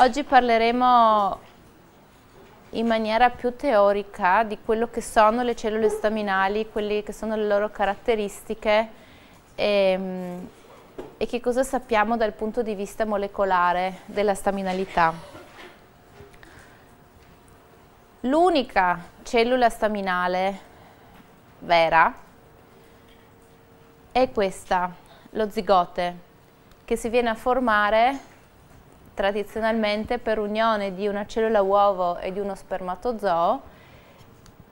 Oggi parleremo in maniera più teorica di quello che sono le cellule staminali, quelle che sono le loro caratteristiche e, ehm, e che cosa sappiamo dal punto di vista molecolare della staminalità. L'unica cellula staminale vera è questa, lo zigote, che si viene a formare tradizionalmente per unione di una cellula uovo e di uno spermatozoo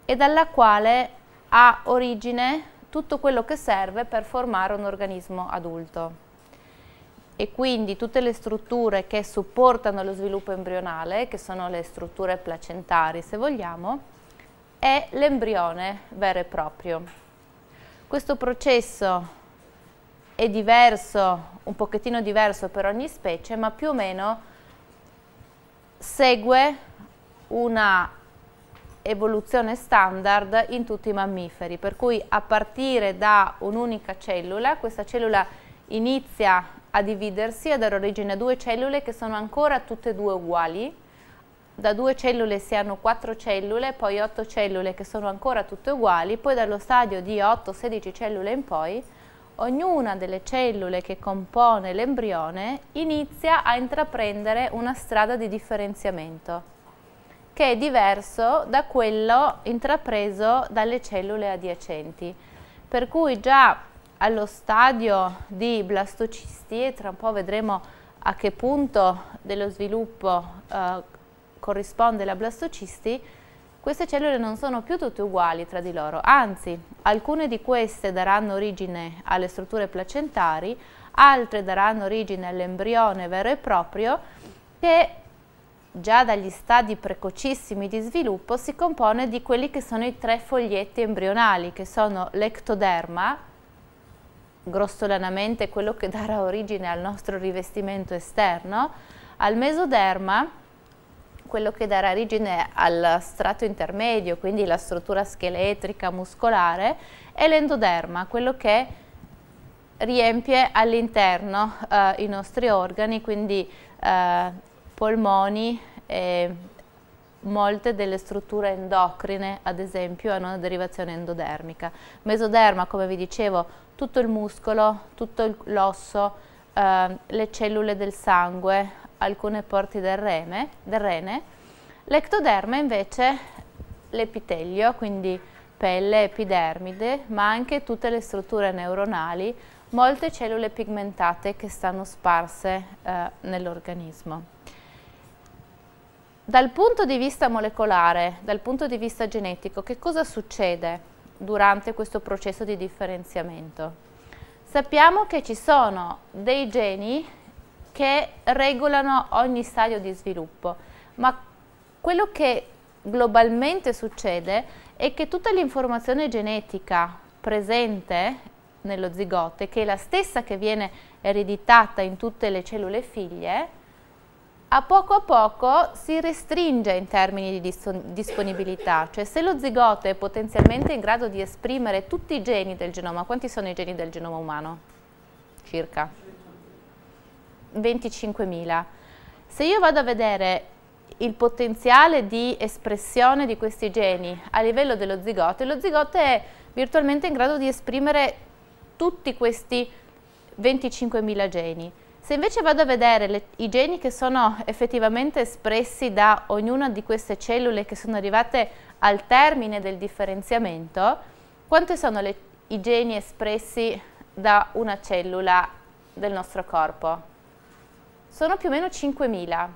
e dalla quale ha origine tutto quello che serve per formare un organismo adulto e quindi tutte le strutture che supportano lo sviluppo embrionale, che sono le strutture placentari se vogliamo, è l'embrione vero e proprio. Questo processo è diverso, un pochettino diverso per ogni specie, ma più o meno segue una evoluzione standard in tutti i mammiferi, per cui a partire da un'unica cellula, questa cellula inizia a dividersi a dare origine a due cellule che sono ancora tutte e due uguali, da due cellule si hanno quattro cellule, poi otto cellule che sono ancora tutte uguali, poi dallo stadio di 8-16 cellule in poi ognuna delle cellule che compone l'embrione inizia a intraprendere una strada di differenziamento che è diverso da quello intrapreso dalle cellule adiacenti. Per cui già allo stadio di blastocisti, e tra un po' vedremo a che punto dello sviluppo eh, corrisponde la blastocisti, queste cellule non sono più tutte uguali tra di loro, anzi alcune di queste daranno origine alle strutture placentari, altre daranno origine all'embrione vero e proprio che già dagli stadi precocissimi di sviluppo si compone di quelli che sono i tre foglietti embrionali che sono l'ectoderma, grossolanamente quello che darà origine al nostro rivestimento esterno, al mesoderma quello che darà origine al strato intermedio, quindi la struttura scheletrica muscolare, e l'endoderma, quello che riempie all'interno eh, i nostri organi, quindi eh, polmoni e molte delle strutture endocrine, ad esempio, hanno una derivazione endodermica. Mesoderma, come vi dicevo, tutto il muscolo, tutto l'osso, eh, le cellule del sangue, alcune parti del, reme, del rene, l'ectoderma invece l'epitelio, quindi pelle, epidermide, ma anche tutte le strutture neuronali, molte cellule pigmentate che stanno sparse eh, nell'organismo. Dal punto di vista molecolare, dal punto di vista genetico, che cosa succede durante questo processo di differenziamento? Sappiamo che ci sono dei geni che regolano ogni stadio di sviluppo, ma quello che globalmente succede è che tutta l'informazione genetica presente nello zigote, che è la stessa che viene ereditata in tutte le cellule figlie, a poco a poco si restringe in termini di disponibilità, cioè se lo zigote è potenzialmente in grado di esprimere tutti i geni del genoma, quanti sono i geni del genoma umano? Circa 25.000. Se io vado a vedere il potenziale di espressione di questi geni a livello dello zigote, lo zigote è virtualmente in grado di esprimere tutti questi 25.000 geni. Se invece vado a vedere le, i geni che sono effettivamente espressi da ognuna di queste cellule che sono arrivate al termine del differenziamento, quanti sono le, i geni espressi da una cellula del nostro corpo? sono più o meno 5.000.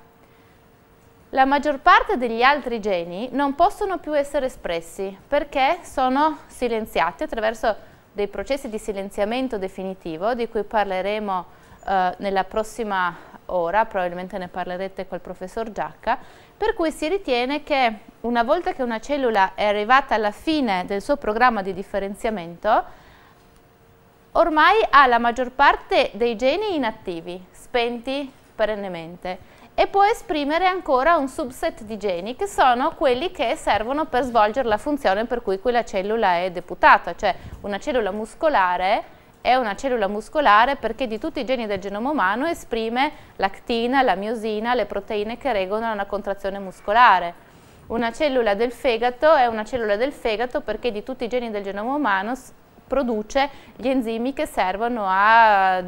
La maggior parte degli altri geni non possono più essere espressi perché sono silenziati attraverso dei processi di silenziamento definitivo di cui parleremo eh, nella prossima ora, probabilmente ne parlerete col professor Giacca, per cui si ritiene che una volta che una cellula è arrivata alla fine del suo programma di differenziamento, ormai ha la maggior parte dei geni inattivi, spenti, perennemente e può esprimere ancora un subset di geni che sono quelli che servono per svolgere la funzione per cui quella cellula è deputata, cioè una cellula muscolare è una cellula muscolare perché di tutti i geni del genoma umano esprime l'actina, la miosina, le proteine che regolano la contrazione muscolare. Una cellula del fegato è una cellula del fegato perché di tutti i geni del genoma umano produce gli enzimi che servono a eh,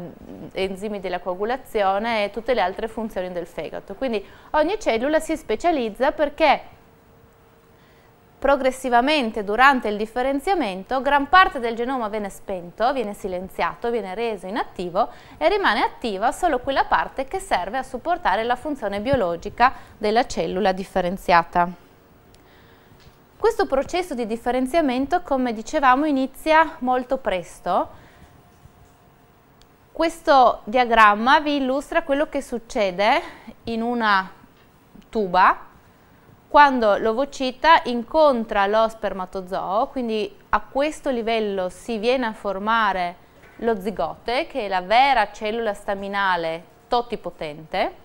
enzimi della coagulazione e tutte le altre funzioni del fegato. Quindi ogni cellula si specializza perché progressivamente durante il differenziamento gran parte del genoma viene spento, viene silenziato, viene reso inattivo e rimane attiva solo quella parte che serve a supportare la funzione biologica della cellula differenziata. Questo processo di differenziamento, come dicevamo, inizia molto presto. Questo diagramma vi illustra quello che succede in una tuba quando l'ovocita incontra lo spermatozoo, quindi a questo livello si viene a formare lo zigote, che è la vera cellula staminale totipotente,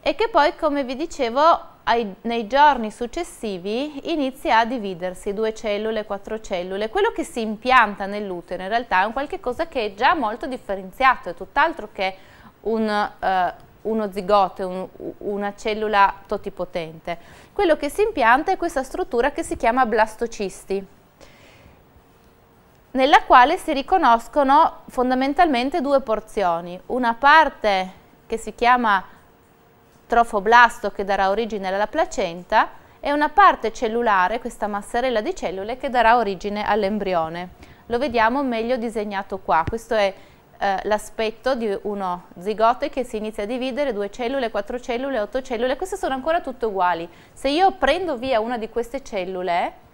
e che poi, come vi dicevo, ai, nei giorni successivi inizia a dividersi due cellule, quattro cellule. Quello che si impianta nell'utero in realtà è un qualche cosa che è già molto differenziato, è tutt'altro che un, uh, uno zigote, un, una cellula totipotente. Quello che si impianta è questa struttura che si chiama blastocisti nella quale si riconoscono fondamentalmente due porzioni, una parte che si chiama trofoblasto che darà origine alla placenta e una parte cellulare, questa masserella di cellule, che darà origine all'embrione. Lo vediamo meglio disegnato qua. Questo è eh, l'aspetto di uno zigote che si inizia a dividere, due cellule, quattro cellule, otto cellule. Queste sono ancora tutte uguali. Se io prendo via una di queste cellule,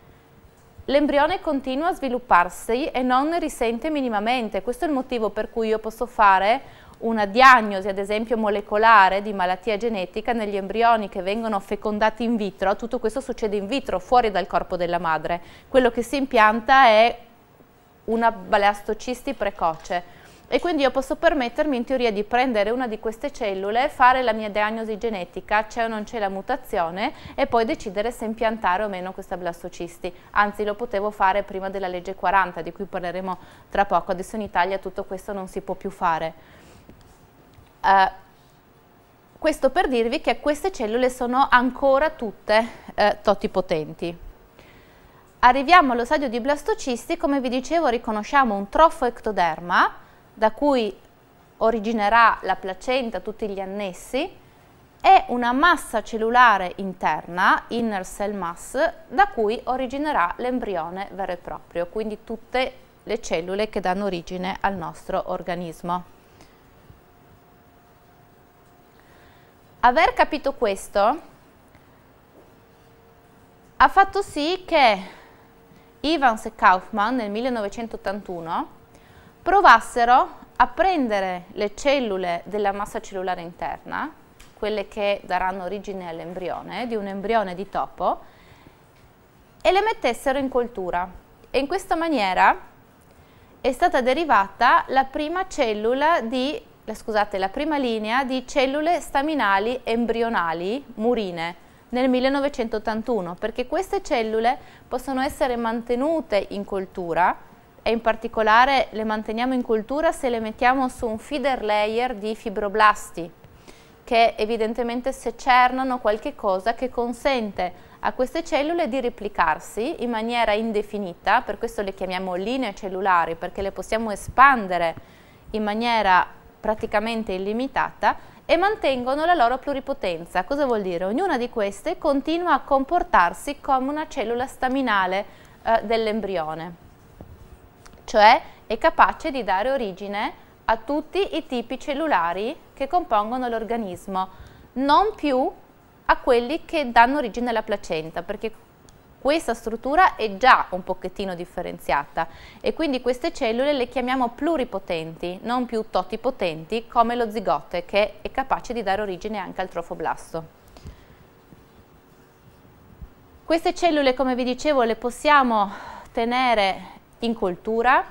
l'embrione continua a svilupparsi e non risente minimamente. Questo è il motivo per cui io posso fare una diagnosi ad esempio molecolare di malattia genetica negli embrioni che vengono fecondati in vitro, tutto questo succede in vitro, fuori dal corpo della madre. Quello che si impianta è una blastocisti precoce e quindi io posso permettermi in teoria di prendere una di queste cellule, fare la mia diagnosi genetica, c'è o non c'è la mutazione e poi decidere se impiantare o meno questa blastocisti. Anzi lo potevo fare prima della legge 40 di cui parleremo tra poco, adesso in Italia tutto questo non si può più fare. Eh, questo per dirvi che queste cellule sono ancora tutte eh, totipotenti. Arriviamo allo stadio di blastocisti, come vi dicevo riconosciamo un trofo ectoderma da cui originerà la placenta, tutti gli annessi, e una massa cellulare interna, inner cell mass, da cui originerà l'embrione vero e proprio, quindi tutte le cellule che danno origine al nostro organismo. aver capito questo ha fatto sì che Evans e Kaufman nel 1981 provassero a prendere le cellule della massa cellulare interna, quelle che daranno origine all'embrione, di un embrione di topo, e le mettessero in coltura. E in questa maniera è stata derivata la prima cellula di la, scusate, la prima linea di cellule staminali embrionali murine nel 1981 perché queste cellule possono essere mantenute in coltura e in particolare le manteniamo in coltura se le mettiamo su un feeder layer di fibroblasti che evidentemente secernano qualche cosa che consente a queste cellule di replicarsi in maniera indefinita, per questo le chiamiamo linee cellulari perché le possiamo espandere in maniera praticamente illimitata e mantengono la loro pluripotenza. Cosa vuol dire? Ognuna di queste continua a comportarsi come una cellula staminale eh, dell'embrione, cioè è capace di dare origine a tutti i tipi cellulari che compongono l'organismo, non più a quelli che danno origine alla placenta, perché questa struttura è già un pochettino differenziata e quindi queste cellule le chiamiamo pluripotenti, non più totipotenti come lo zigote che è capace di dare origine anche al trofoblasto. Queste cellule, come vi dicevo, le possiamo tenere in coltura,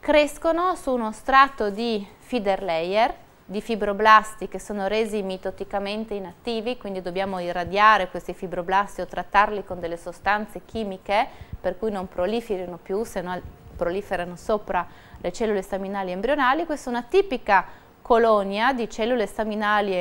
crescono su uno strato di feeder layer di fibroblasti che sono resi mitoticamente inattivi, quindi dobbiamo irradiare questi fibroblasti o trattarli con delle sostanze chimiche per cui non proliferino più, se no proliferano sopra le cellule staminali embrionali. Questa è una tipica colonia di cellule staminali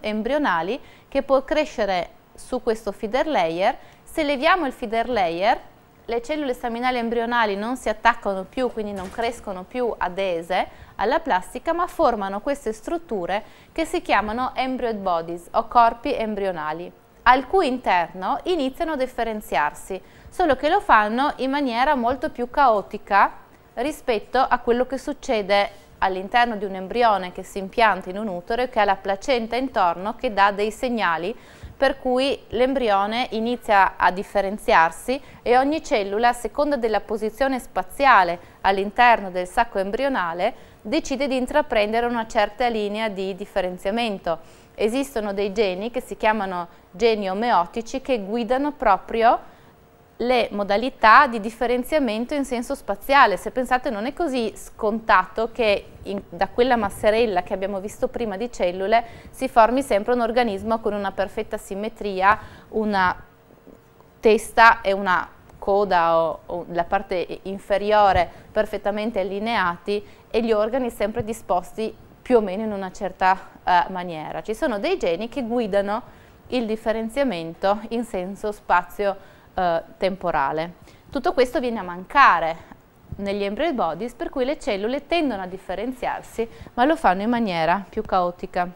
embrionali che può crescere su questo feeder layer. Se leviamo il feeder layer, le cellule staminali embrionali non si attaccano più, quindi non crescono più adese alla plastica, ma formano queste strutture che si chiamano embryo bodies o corpi embrionali, al cui interno iniziano a differenziarsi, solo che lo fanno in maniera molto più caotica rispetto a quello che succede all'interno di un embrione che si impianta in un utero e che ha la placenta intorno che dà dei segnali per cui l'embrione inizia a differenziarsi e ogni cellula, a seconda della posizione spaziale all'interno del sacco embrionale, decide di intraprendere una certa linea di differenziamento. Esistono dei geni che si chiamano geni omeotici che guidano proprio le modalità di differenziamento in senso spaziale. Se pensate non è così scontato che in, da quella masserella che abbiamo visto prima di cellule si formi sempre un organismo con una perfetta simmetria, una testa e una coda o, o la parte inferiore perfettamente allineati e gli organi sempre disposti più o meno in una certa uh, maniera. Ci sono dei geni che guidano il differenziamento in senso spazio-temporale. Eh, Tutto questo viene a mancare negli embryo bodies per cui le cellule tendono a differenziarsi ma lo fanno in maniera più caotica.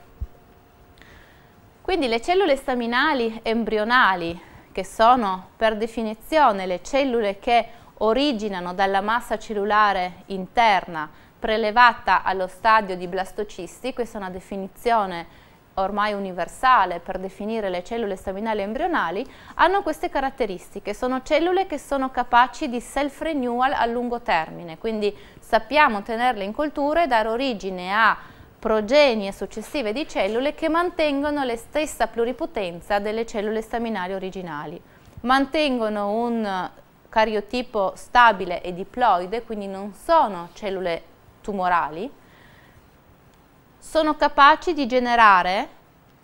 Quindi le cellule staminali embrionali che sono per definizione le cellule che originano dalla massa cellulare interna prelevata allo stadio di blastocisti, questa è una definizione ormai universale per definire le cellule staminali embrionali, hanno queste caratteristiche. Sono cellule che sono capaci di self-renewal a lungo termine, quindi sappiamo tenerle in coltura e dare origine a progenie successive di cellule che mantengono la stessa pluripotenza delle cellule staminali originali. Mantengono un cariotipo stabile e diploide, quindi non sono cellule tumorali, sono capaci di generare,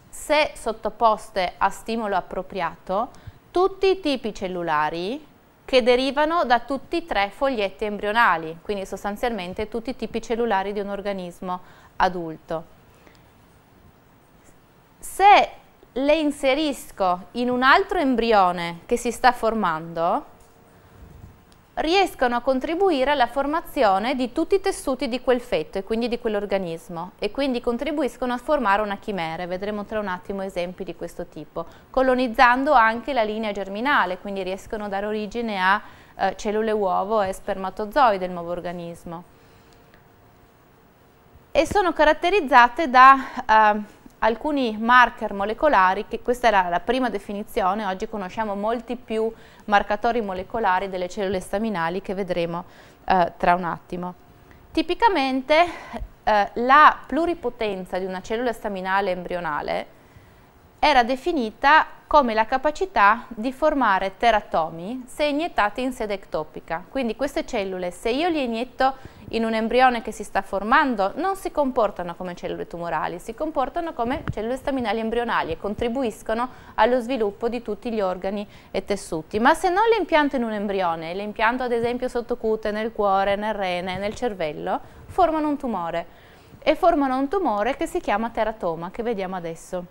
se sottoposte a stimolo appropriato, tutti i tipi cellulari che derivano da tutti e tre foglietti embrionali, quindi sostanzialmente tutti i tipi cellulari di un organismo adulto. Se le inserisco in un altro embrione che si sta formando, riescono a contribuire alla formazione di tutti i tessuti di quel feto e quindi di quell'organismo e quindi contribuiscono a formare una chimera, vedremo tra un attimo esempi di questo tipo, colonizzando anche la linea germinale, quindi riescono a dare origine a eh, cellule uovo e spermatozoi del nuovo organismo e sono caratterizzate da eh, alcuni marker molecolari, che questa era la prima definizione, oggi conosciamo molti più marcatori molecolari delle cellule staminali che vedremo eh, tra un attimo. Tipicamente eh, la pluripotenza di una cellula staminale embrionale era definita come la capacità di formare teratomi se iniettati in sede ectopica. Quindi queste cellule, se io le inietto in un embrione che si sta formando, non si comportano come cellule tumorali, si comportano come cellule staminali embrionali e contribuiscono allo sviluppo di tutti gli organi e tessuti. Ma se non le impianto in un embrione, le impianto ad esempio sottocute, nel cuore, nel rene, nel cervello, formano un tumore e formano un tumore che si chiama teratoma, che vediamo adesso.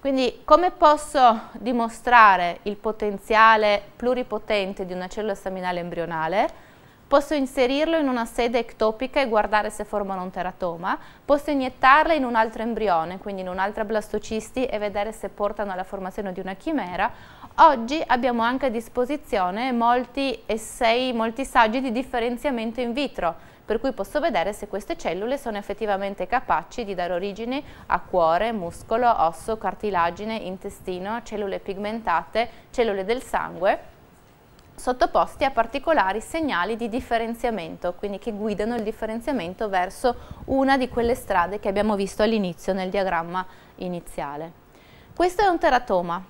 Quindi come posso dimostrare il potenziale pluripotente di una cellula staminale embrionale? Posso inserirlo in una sede ectopica e guardare se formano un teratoma, posso iniettarla in un altro embrione, quindi in un'altra blastocisti e vedere se portano alla formazione di una chimera. Oggi abbiamo anche a disposizione molti essay, molti saggi di differenziamento in vitro, per cui posso vedere se queste cellule sono effettivamente capaci di dare origine a cuore, muscolo, osso, cartilagine, intestino, cellule pigmentate, cellule del sangue sottoposti a particolari segnali di differenziamento, quindi che guidano il differenziamento verso una di quelle strade che abbiamo visto all'inizio nel diagramma iniziale. Questo è un teratoma,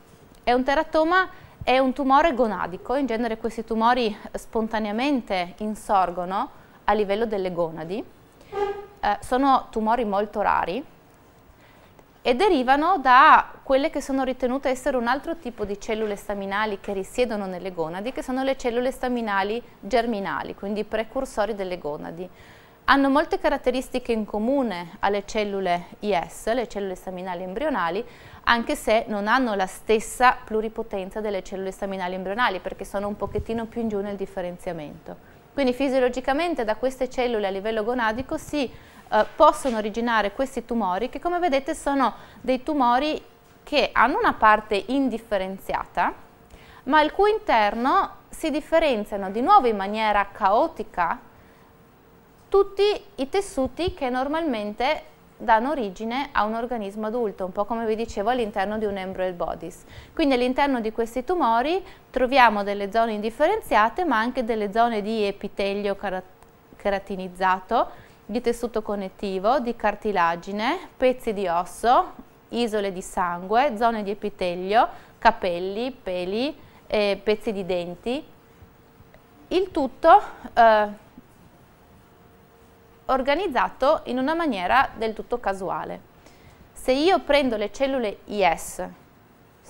è un teratoma è un tumore gonadico, in genere questi tumori spontaneamente insorgono a livello delle gonadi, eh, sono tumori molto rari e derivano da quelle che sono ritenute essere un altro tipo di cellule staminali che risiedono nelle gonadi, che sono le cellule staminali germinali, quindi precursori delle gonadi. Hanno molte caratteristiche in comune alle cellule IS, le cellule staminali embrionali, anche se non hanno la stessa pluripotenza delle cellule staminali embrionali, perché sono un pochettino più in giù nel differenziamento. Quindi fisiologicamente da queste cellule a livello gonadico si eh, possono originare questi tumori che come vedete sono dei tumori che hanno una parte indifferenziata ma al cui interno si differenziano di nuovo in maniera caotica tutti i tessuti che normalmente danno origine a un organismo adulto, un po' come vi dicevo all'interno di un embryo bodies. Quindi all'interno di questi tumori troviamo delle zone indifferenziate ma anche delle zone di epitelio keratinizzato, di tessuto connettivo, di cartilagine, pezzi di osso, isole di sangue, zone di epitelio, capelli, peli, eh, pezzi di denti. Il tutto eh, organizzato in una maniera del tutto casuale. Se io prendo le cellule IS,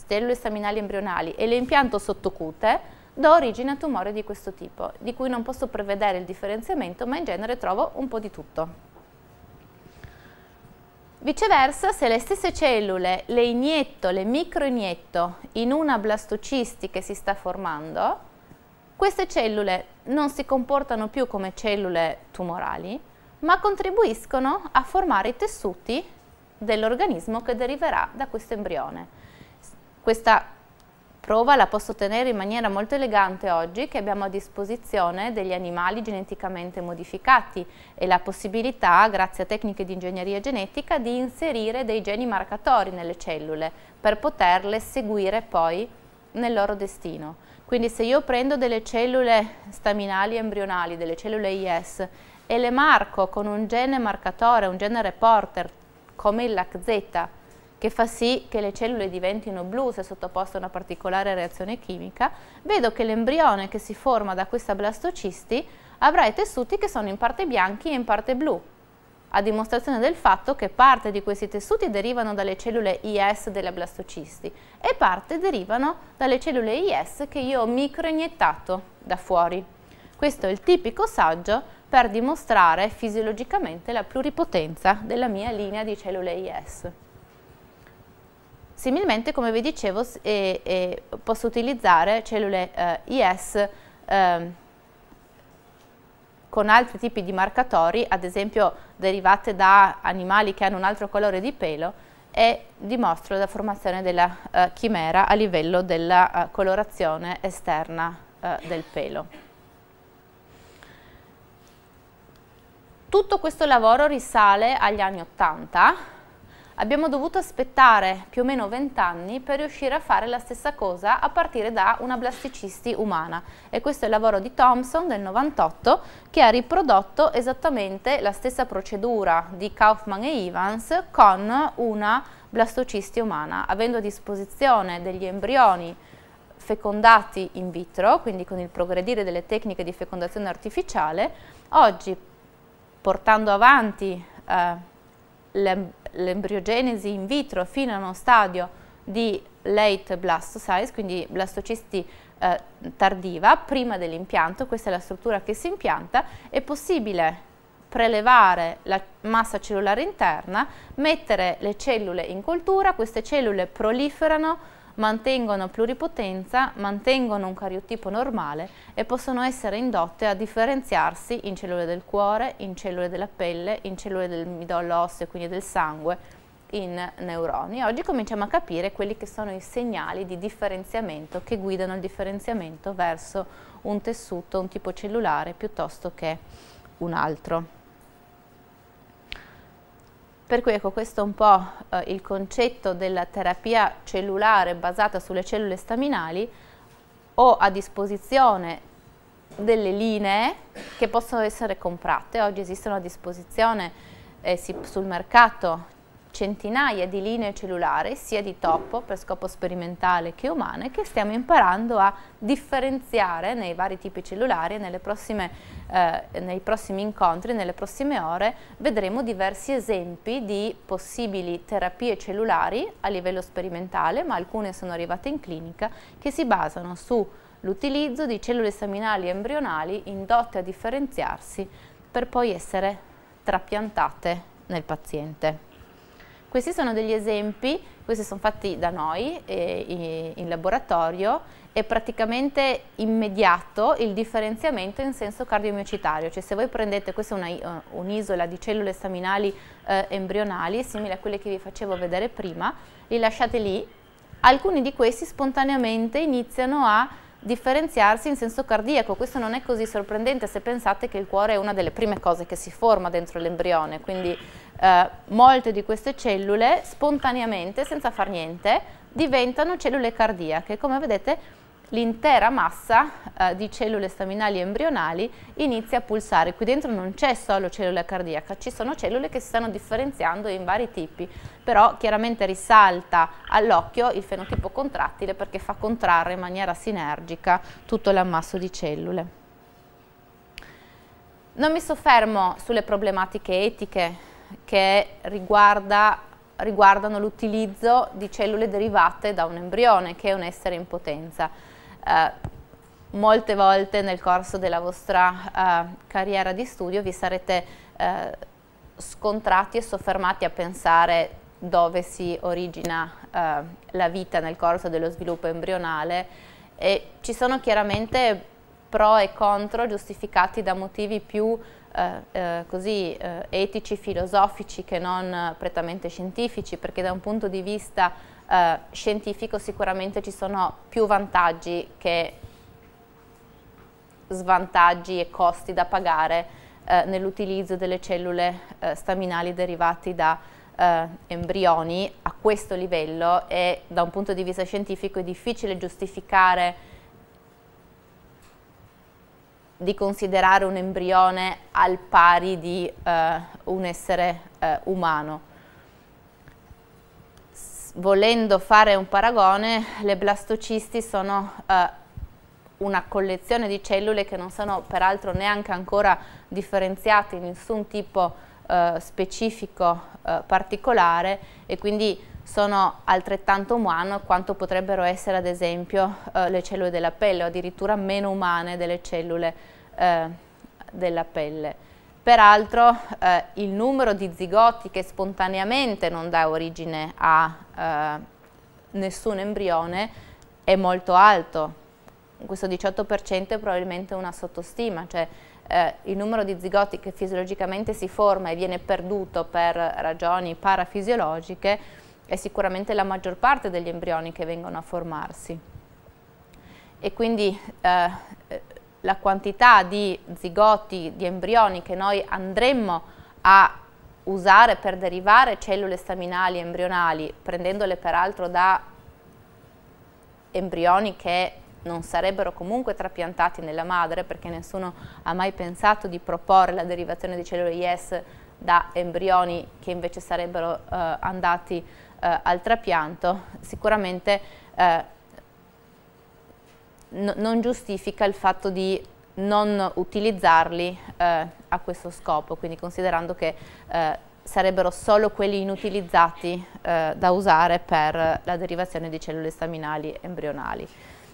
cellule staminali embrionali, e le impianto sottocute, do origine a tumori di questo tipo, di cui non posso prevedere il differenziamento, ma in genere trovo un po' di tutto. Viceversa, se le stesse cellule le inietto, le microinietto in una blastocisti che si sta formando, queste cellule non si comportano più come cellule tumorali, ma contribuiscono a formare i tessuti dell'organismo che deriverà da questo embrione. Questa prova la posso ottenere in maniera molto elegante oggi che abbiamo a disposizione degli animali geneticamente modificati e la possibilità, grazie a tecniche di ingegneria genetica, di inserire dei geni marcatori nelle cellule per poterle seguire poi nel loro destino. Quindi se io prendo delle cellule staminali embrionali, delle cellule IS e le marco con un gene marcatore, un gene reporter come il LACZ che fa sì che le cellule diventino blu se sottoposte a una particolare reazione chimica, vedo che l'embrione che si forma da questa blastocisti avrà i tessuti che sono in parte bianchi e in parte blu, a dimostrazione del fatto che parte di questi tessuti derivano dalle cellule IS della blastocisti e parte derivano dalle cellule IS che io ho microiniettato da fuori. Questo è il tipico saggio per dimostrare fisiologicamente la pluripotenza della mia linea di cellule IS. Similmente, come vi dicevo, eh, eh, posso utilizzare cellule eh, IS ehm, con altri tipi di marcatori, ad esempio derivate da animali che hanno un altro colore di pelo, e dimostro la formazione della eh, chimera a livello della eh, colorazione esterna eh, del pelo. Tutto questo lavoro risale agli anni 80, abbiamo dovuto aspettare più o meno 20 anni per riuscire a fare la stessa cosa a partire da una blasticisti umana e questo è il lavoro di Thompson del 98 che ha riprodotto esattamente la stessa procedura di Kaufman e Evans con una blastocisti umana, avendo a disposizione degli embrioni fecondati in vitro, quindi con il progredire delle tecniche di fecondazione artificiale, oggi portando avanti eh, l'embriogenesi in vitro fino a uno stadio di late blastocyst, quindi blastocisti eh, tardiva, prima dell'impianto, questa è la struttura che si impianta, è possibile prelevare la massa cellulare interna, mettere le cellule in coltura, queste cellule proliferano, mantengono pluripotenza, mantengono un cariotipo normale e possono essere indotte a differenziarsi in cellule del cuore, in cellule della pelle, in cellule del midollo osseo, quindi del sangue, in neuroni. Oggi cominciamo a capire quelli che sono i segnali di differenziamento che guidano il differenziamento verso un tessuto, un tipo cellulare piuttosto che un altro. Per cui ecco, questo è un po' eh, il concetto della terapia cellulare basata sulle cellule staminali. Ho a disposizione delle linee che possono essere comprate, oggi esistono a disposizione eh, si, sul mercato centinaia di linee cellulari, sia di topo per scopo sperimentale che umane, che stiamo imparando a differenziare nei vari tipi cellulari e prossime, eh, nei prossimi incontri, nelle prossime ore, vedremo diversi esempi di possibili terapie cellulari a livello sperimentale, ma alcune sono arrivate in clinica, che si basano sull'utilizzo di cellule staminali embrionali indotte a differenziarsi per poi essere trapiantate nel paziente. Questi sono degli esempi, questi sono fatti da noi eh, in laboratorio, è praticamente immediato il differenziamento in senso cardiomiocitario, cioè se voi prendete, questa è eh, un'isola di cellule staminali eh, embrionali, simile a quelle che vi facevo vedere prima, li lasciate lì, alcuni di questi spontaneamente iniziano a differenziarsi in senso cardiaco. Questo non è così sorprendente se pensate che il cuore è una delle prime cose che si forma dentro l'embrione, quindi eh, molte di queste cellule spontaneamente, senza far niente, diventano cellule cardiache. Come vedete l'intera massa eh, di cellule staminali embrionali inizia a pulsare. Qui dentro non c'è solo cellula cardiaca, ci sono cellule che si stanno differenziando in vari tipi, però chiaramente risalta all'occhio il fenotipo contrattile perché fa contrarre in maniera sinergica tutto l'ammasso di cellule. Non mi soffermo sulle problematiche etiche che riguarda, riguardano l'utilizzo di cellule derivate da un embrione che è un essere in potenza. Eh, molte volte nel corso della vostra eh, carriera di studio vi sarete eh, scontrati e soffermati a pensare dove si origina eh, la vita nel corso dello sviluppo embrionale e ci sono chiaramente pro e contro giustificati da motivi più eh, eh, così eh, etici, filosofici che non prettamente scientifici, perché da un punto di vista eh, scientifico sicuramente ci sono più vantaggi che svantaggi e costi da pagare eh, nell'utilizzo delle cellule eh, staminali derivati da embrioni a questo livello e da un punto di vista scientifico è difficile giustificare di considerare un embrione al pari di eh, un essere eh, umano. S volendo fare un paragone, le blastocisti sono eh, una collezione di cellule che non sono peraltro neanche ancora differenziate in nessun tipo eh, specifico eh, particolare e quindi sono altrettanto umano quanto potrebbero essere ad esempio eh, le cellule della pelle o addirittura meno umane delle cellule eh, della pelle. Peraltro eh, il numero di zigoti che spontaneamente non dà origine a eh, nessun embrione è molto alto, questo 18% è probabilmente una sottostima, cioè eh, il numero di zigoti che fisiologicamente si forma e viene perduto per ragioni parafisiologiche è sicuramente la maggior parte degli embrioni che vengono a formarsi. E quindi eh, la quantità di zigoti, di embrioni che noi andremmo a usare per derivare cellule staminali embrionali, prendendole peraltro da embrioni che non sarebbero comunque trapiantati nella madre perché nessuno ha mai pensato di proporre la derivazione di cellule IS da embrioni che invece sarebbero eh, andati eh, al trapianto sicuramente eh, non giustifica il fatto di non utilizzarli eh, a questo scopo, quindi considerando che eh, sarebbero solo quelli inutilizzati eh, da usare per la derivazione di cellule staminali embrionali.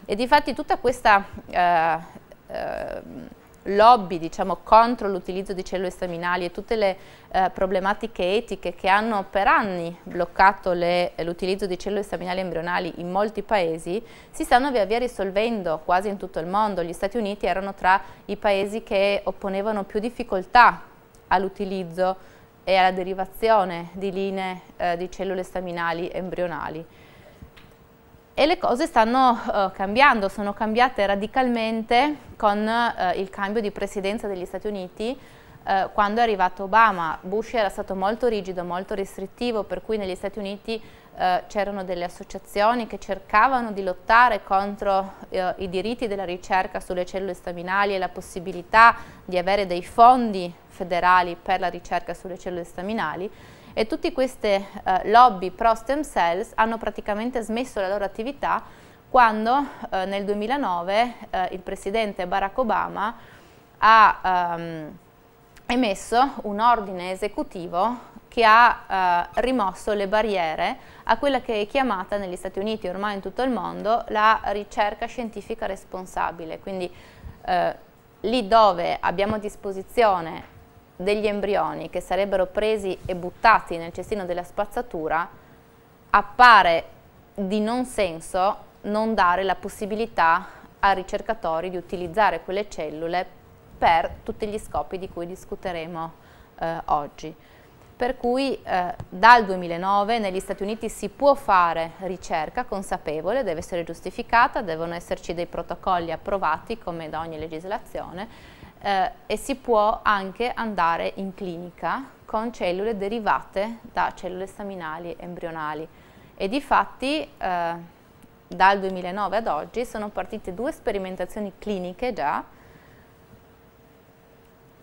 E di fatti tutta questa ehm, lobby diciamo, contro l'utilizzo di cellule staminali e tutte le eh, problematiche etiche che hanno per anni bloccato l'utilizzo di cellule staminali embrionali in molti paesi si stanno via via risolvendo quasi in tutto il mondo. Gli Stati Uniti erano tra i paesi che opponevano più difficoltà all'utilizzo e alla derivazione di linee eh, di cellule staminali embrionali e le cose stanno uh, cambiando, sono cambiate radicalmente con uh, il cambio di presidenza degli Stati Uniti uh, quando è arrivato Obama. Bush era stato molto rigido, molto restrittivo, per cui negli Stati Uniti c'erano delle associazioni che cercavano di lottare contro i diritti della ricerca sulle cellule staminali e la possibilità di avere dei fondi federali per la ricerca sulle cellule staminali e tutte queste eh, lobby pro stem cells hanno praticamente smesso la loro attività quando eh, nel 2009 eh, il presidente Barack Obama ha ehm, emesso un ordine esecutivo che ha eh, rimosso le barriere a quella che è chiamata negli Stati Uniti e ormai in tutto il mondo la ricerca scientifica responsabile, quindi eh, lì dove abbiamo a disposizione degli embrioni che sarebbero presi e buttati nel cestino della spazzatura, appare di non senso non dare la possibilità ai ricercatori di utilizzare quelle cellule per tutti gli scopi di cui discuteremo eh, oggi. Per cui eh, dal 2009 negli Stati Uniti si può fare ricerca consapevole, deve essere giustificata, devono esserci dei protocolli approvati come da ogni legislazione eh, e si può anche andare in clinica con cellule derivate da cellule staminali embrionali e di fatti eh, dal 2009 ad oggi sono partite due sperimentazioni cliniche già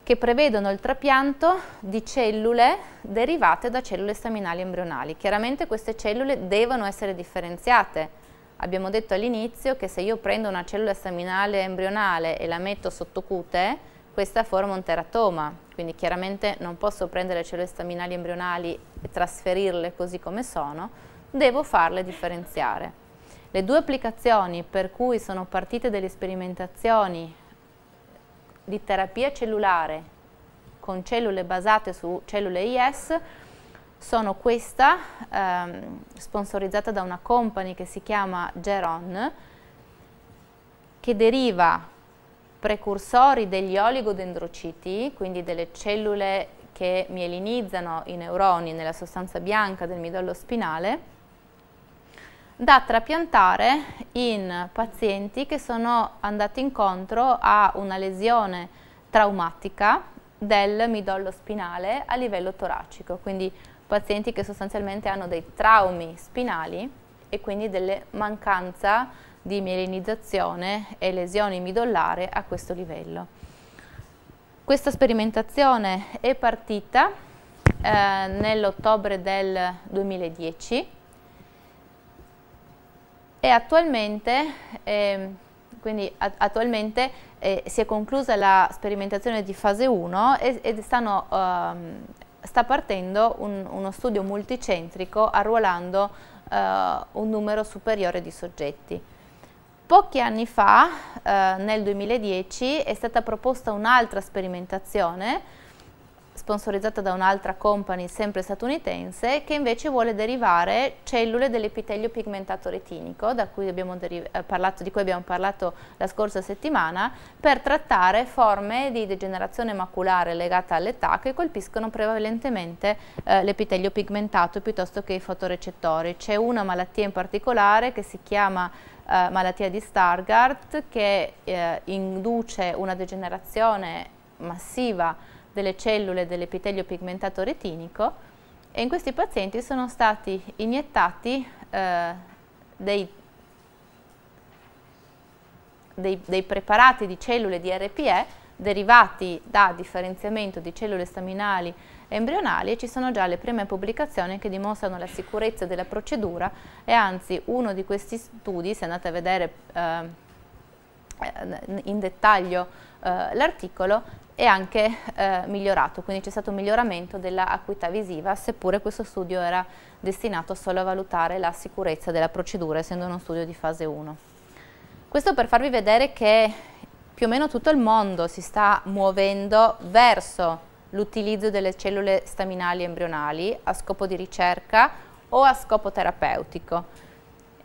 che prevedono il trapianto di cellule derivate da cellule staminali embrionali. Chiaramente queste cellule devono essere differenziate. Abbiamo detto all'inizio che se io prendo una cellula staminale embrionale e la metto sotto cute, questa forma un teratoma, quindi chiaramente non posso prendere cellule staminali embrionali e trasferirle così come sono, devo farle differenziare. Le due applicazioni per cui sono partite delle sperimentazioni di terapia cellulare con cellule basate su cellule IS sono questa, ehm, sponsorizzata da una company che si chiama Geron, che deriva precursori degli oligodendrociti, quindi delle cellule che mielinizzano i neuroni nella sostanza bianca del midollo spinale, da trapiantare in pazienti che sono andati incontro a una lesione traumatica del midollo spinale a livello toracico, quindi pazienti che sostanzialmente hanno dei traumi spinali e quindi delle mancanza di mielinizzazione e lesioni midollare a questo livello. Questa sperimentazione è partita eh, nell'ottobre del 2010 e attualmente, eh, attualmente eh, si è conclusa la sperimentazione di fase 1 e, e stanno, ehm, sta partendo un, uno studio multicentrico arruolando eh, un numero superiore di soggetti. Pochi anni fa, eh, nel 2010, è stata proposta un'altra sperimentazione sponsorizzata da un'altra company sempre statunitense che invece vuole derivare cellule dell'epitelio pigmentato retinico cui eh, parlato, di cui abbiamo parlato la scorsa settimana per trattare forme di degenerazione maculare legata all'età che colpiscono prevalentemente eh, l'epitelio pigmentato piuttosto che i fotorecettori. C'è una malattia in particolare che si chiama eh, malattia di Stargardt che eh, induce una degenerazione massiva delle cellule dell'epitelio pigmentato retinico e in questi pazienti sono stati iniettati eh, dei, dei, dei preparati di cellule di RPE derivati da differenziamento di cellule staminali embrionali e ci sono già le prime pubblicazioni che dimostrano la sicurezza della procedura e anzi uno di questi studi, se andate a vedere ehm, eh, in dettaglio eh, l'articolo, è anche eh, migliorato, quindi c'è stato un miglioramento dell'acuità visiva, seppure questo studio era destinato solo a valutare la sicurezza della procedura, essendo uno studio di fase 1. Questo per farvi vedere che più o meno tutto il mondo si sta muovendo verso l'utilizzo delle cellule staminali embrionali a scopo di ricerca o a scopo terapeutico.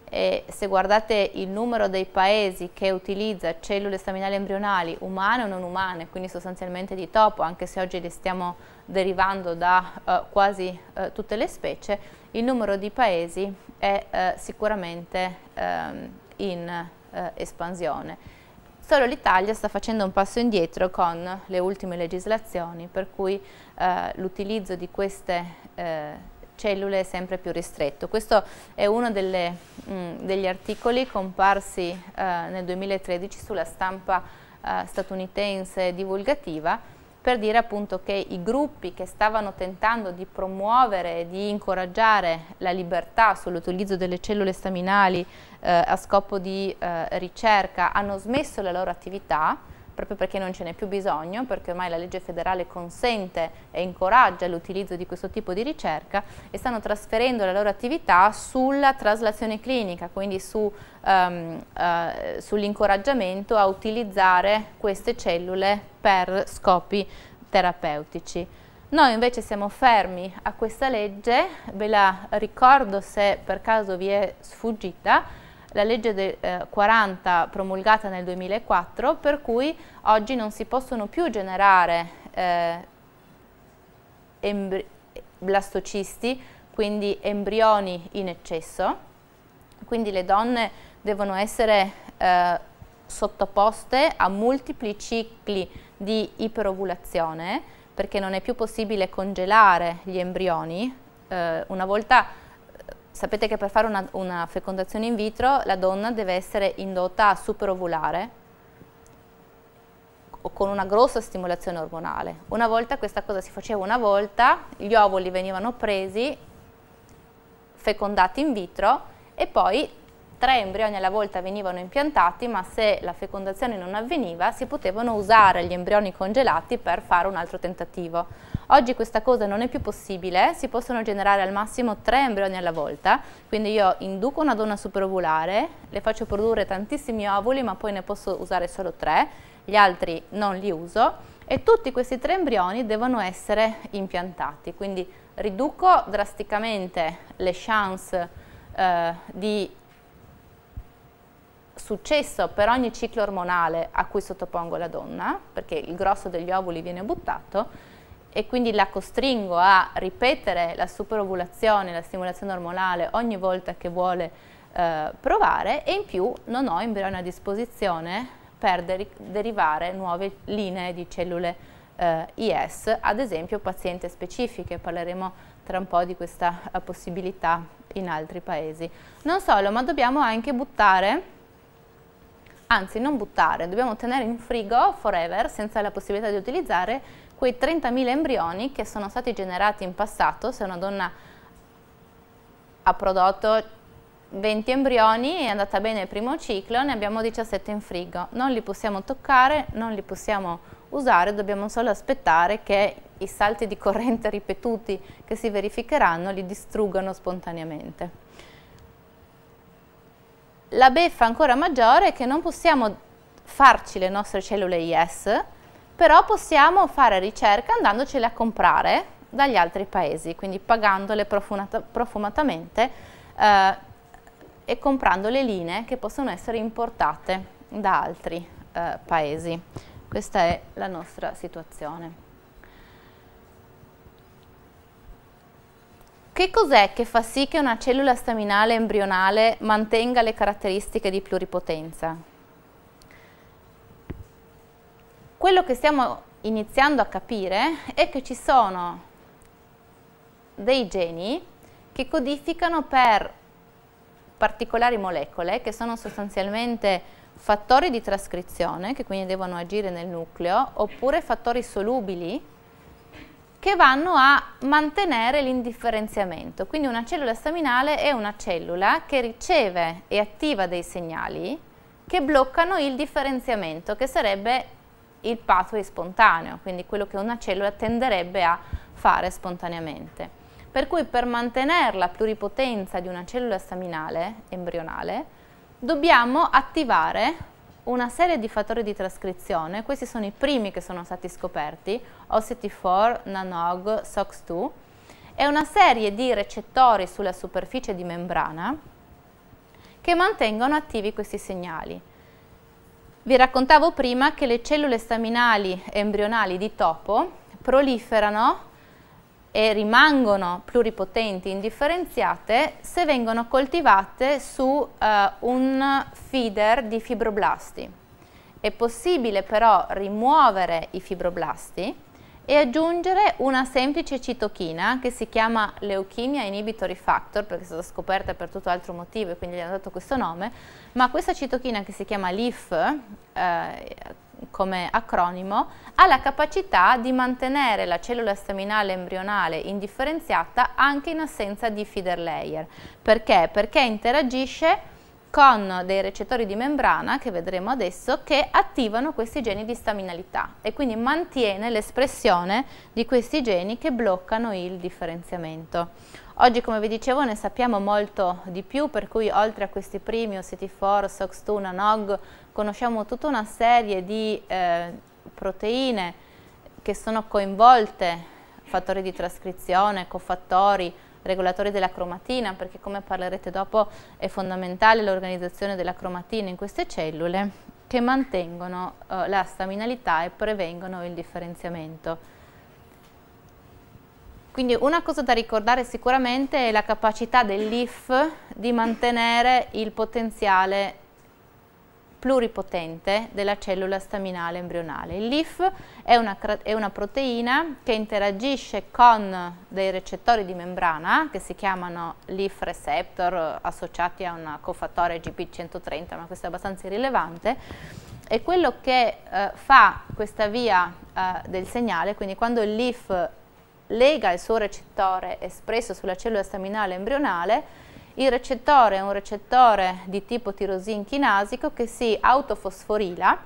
E se guardate il numero dei paesi che utilizza cellule staminali embrionali umane o non umane, quindi sostanzialmente di topo, anche se oggi le stiamo derivando da eh, quasi eh, tutte le specie, il numero di paesi è eh, sicuramente ehm, in eh, espansione. Solo l'Italia sta facendo un passo indietro con le ultime legislazioni, per cui eh, l'utilizzo di queste eh, cellule è sempre più ristretto. Questo è uno delle, mh, mm, degli articoli comparsi eh, nel 2013 sulla stampa eh, statunitense divulgativa per dire appunto che i gruppi che stavano tentando di promuovere e di incoraggiare la libertà sull'utilizzo delle cellule staminali eh, a scopo di eh, ricerca hanno smesso la loro attività proprio perché non ce n'è più bisogno, perché ormai la legge federale consente e incoraggia l'utilizzo di questo tipo di ricerca e stanno trasferendo la loro attività sulla traslazione clinica, quindi su, um, uh, sull'incoraggiamento a utilizzare queste cellule per scopi terapeutici. Noi invece siamo fermi a questa legge, ve la ricordo se per caso vi è sfuggita, la legge de, eh, 40 promulgata nel 2004 per cui oggi non si possono più generare eh, blastocisti, quindi embrioni in eccesso, quindi le donne devono essere eh, sottoposte a multipli cicli di iperovulazione perché non è più possibile congelare gli embrioni. Eh, una volta Sapete che per fare una, una fecondazione in vitro la donna deve essere indotta a superovulare con una grossa stimolazione ormonale. Una volta questa cosa si faceva una volta, gli ovuli venivano presi, fecondati in vitro e poi tre embrioni alla volta venivano impiantati, ma se la fecondazione non avveniva si potevano usare gli embrioni congelati per fare un altro tentativo. Oggi questa cosa non è più possibile, si possono generare al massimo tre embrioni alla volta, quindi io induco una donna superovulare, le faccio produrre tantissimi ovuli ma poi ne posso usare solo tre, gli altri non li uso e tutti questi tre embrioni devono essere impiantati, quindi riduco drasticamente le chance eh, di successo per ogni ciclo ormonale a cui sottopongo la donna, perché il grosso degli ovuli viene buttato, e quindi la costringo a ripetere la superovulazione, la stimolazione ormonale ogni volta che vuole eh, provare e in più non ho embrioni a disposizione per deri derivare nuove linee di cellule eh, IS, ad esempio pazienti specifiche, parleremo tra un po' di questa eh, possibilità in altri paesi. Non solo, ma dobbiamo anche buttare, anzi non buttare, dobbiamo tenere in frigo forever senza la possibilità di utilizzare quei 30.000 embrioni che sono stati generati in passato se una donna ha prodotto 20 embrioni, è andata bene il primo ciclo, ne abbiamo 17 in frigo. Non li possiamo toccare, non li possiamo usare, dobbiamo solo aspettare che i salti di corrente ripetuti che si verificheranno li distruggano spontaneamente. La beffa ancora maggiore è che non possiamo farci le nostre cellule IS, però possiamo fare ricerca andandocele a comprare dagli altri paesi, quindi pagandole profumatamente eh, e comprando le linee che possono essere importate da altri eh, paesi. Questa è la nostra situazione. Che cos'è che fa sì che una cellula staminale embrionale mantenga le caratteristiche di pluripotenza? Quello che stiamo iniziando a capire è che ci sono dei geni che codificano per particolari molecole che sono sostanzialmente fattori di trascrizione che quindi devono agire nel nucleo oppure fattori solubili che vanno a mantenere l'indifferenziamento. Quindi una cellula staminale è una cellula che riceve e attiva dei segnali che bloccano il differenziamento, che sarebbe il pathway spontaneo, quindi quello che una cellula tenderebbe a fare spontaneamente. Per cui per mantenere la pluripotenza di una cellula staminale embrionale dobbiamo attivare una serie di fattori di trascrizione, questi sono i primi che sono stati scoperti, OCT4, NANOG, SOX2, e una serie di recettori sulla superficie di membrana che mantengono attivi questi segnali. Vi raccontavo prima che le cellule staminali embrionali di topo proliferano e rimangono pluripotenti indifferenziate se vengono coltivate su uh, un feeder di fibroblasti. È possibile però rimuovere i fibroblasti e aggiungere una semplice citochina che si chiama leuchemia inhibitory factor perché è stata scoperta per tutto altro motivo e quindi gli hanno dato questo nome, ma questa citochina che si chiama LIF eh, come acronimo ha la capacità di mantenere la cellula staminale embrionale indifferenziata anche in assenza di feeder layer. Perché? Perché interagisce con dei recettori di membrana, che vedremo adesso, che attivano questi geni di staminalità e quindi mantiene l'espressione di questi geni che bloccano il differenziamento. Oggi come vi dicevo ne sappiamo molto di più per cui oltre a questi primi OCT4, SOX2, NANOG conosciamo tutta una serie di eh, proteine che sono coinvolte, fattori di trascrizione, cofattori, regolatori della cromatina, perché come parlerete dopo è fondamentale l'organizzazione della cromatina in queste cellule che mantengono eh, la staminalità e prevengono il differenziamento. Quindi una cosa da ricordare sicuramente è la capacità dell'IF di mantenere il potenziale pluripotente della cellula staminale embrionale. Il LIF è una, è una proteina che interagisce con dei recettori di membrana che si chiamano LIF receptor associati a un cofattore GP130, ma questo è abbastanza irrilevante, e quello che eh, fa questa via eh, del segnale, quindi quando il LIF lega il suo recettore espresso sulla cellula staminale embrionale, il recettore è un recettore di tipo tirosin chinasico che si autofosforila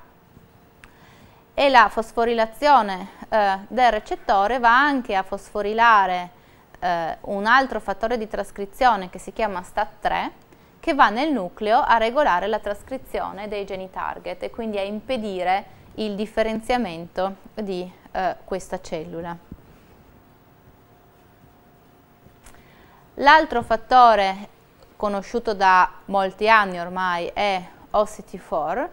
e la fosforilazione eh, del recettore va anche a fosforilare eh, un altro fattore di trascrizione che si chiama STAT3 che va nel nucleo a regolare la trascrizione dei geni target e quindi a impedire il differenziamento di eh, questa cellula. L'altro fattore conosciuto da molti anni ormai è OCT4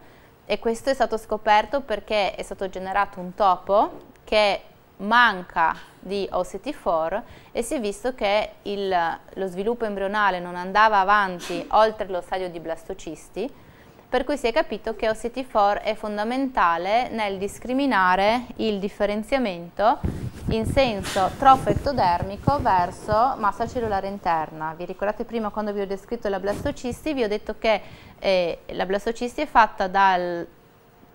e questo è stato scoperto perché è stato generato un topo che manca di OCT4 e si è visto che il, lo sviluppo embrionale non andava avanti oltre lo stadio di blastocisti per cui si è capito che OCT4 è fondamentale nel discriminare il differenziamento in senso trofo ectodermico verso massa cellulare interna. Vi ricordate prima quando vi ho descritto la blastocisti, vi ho detto che eh, la blastocisti è fatta dal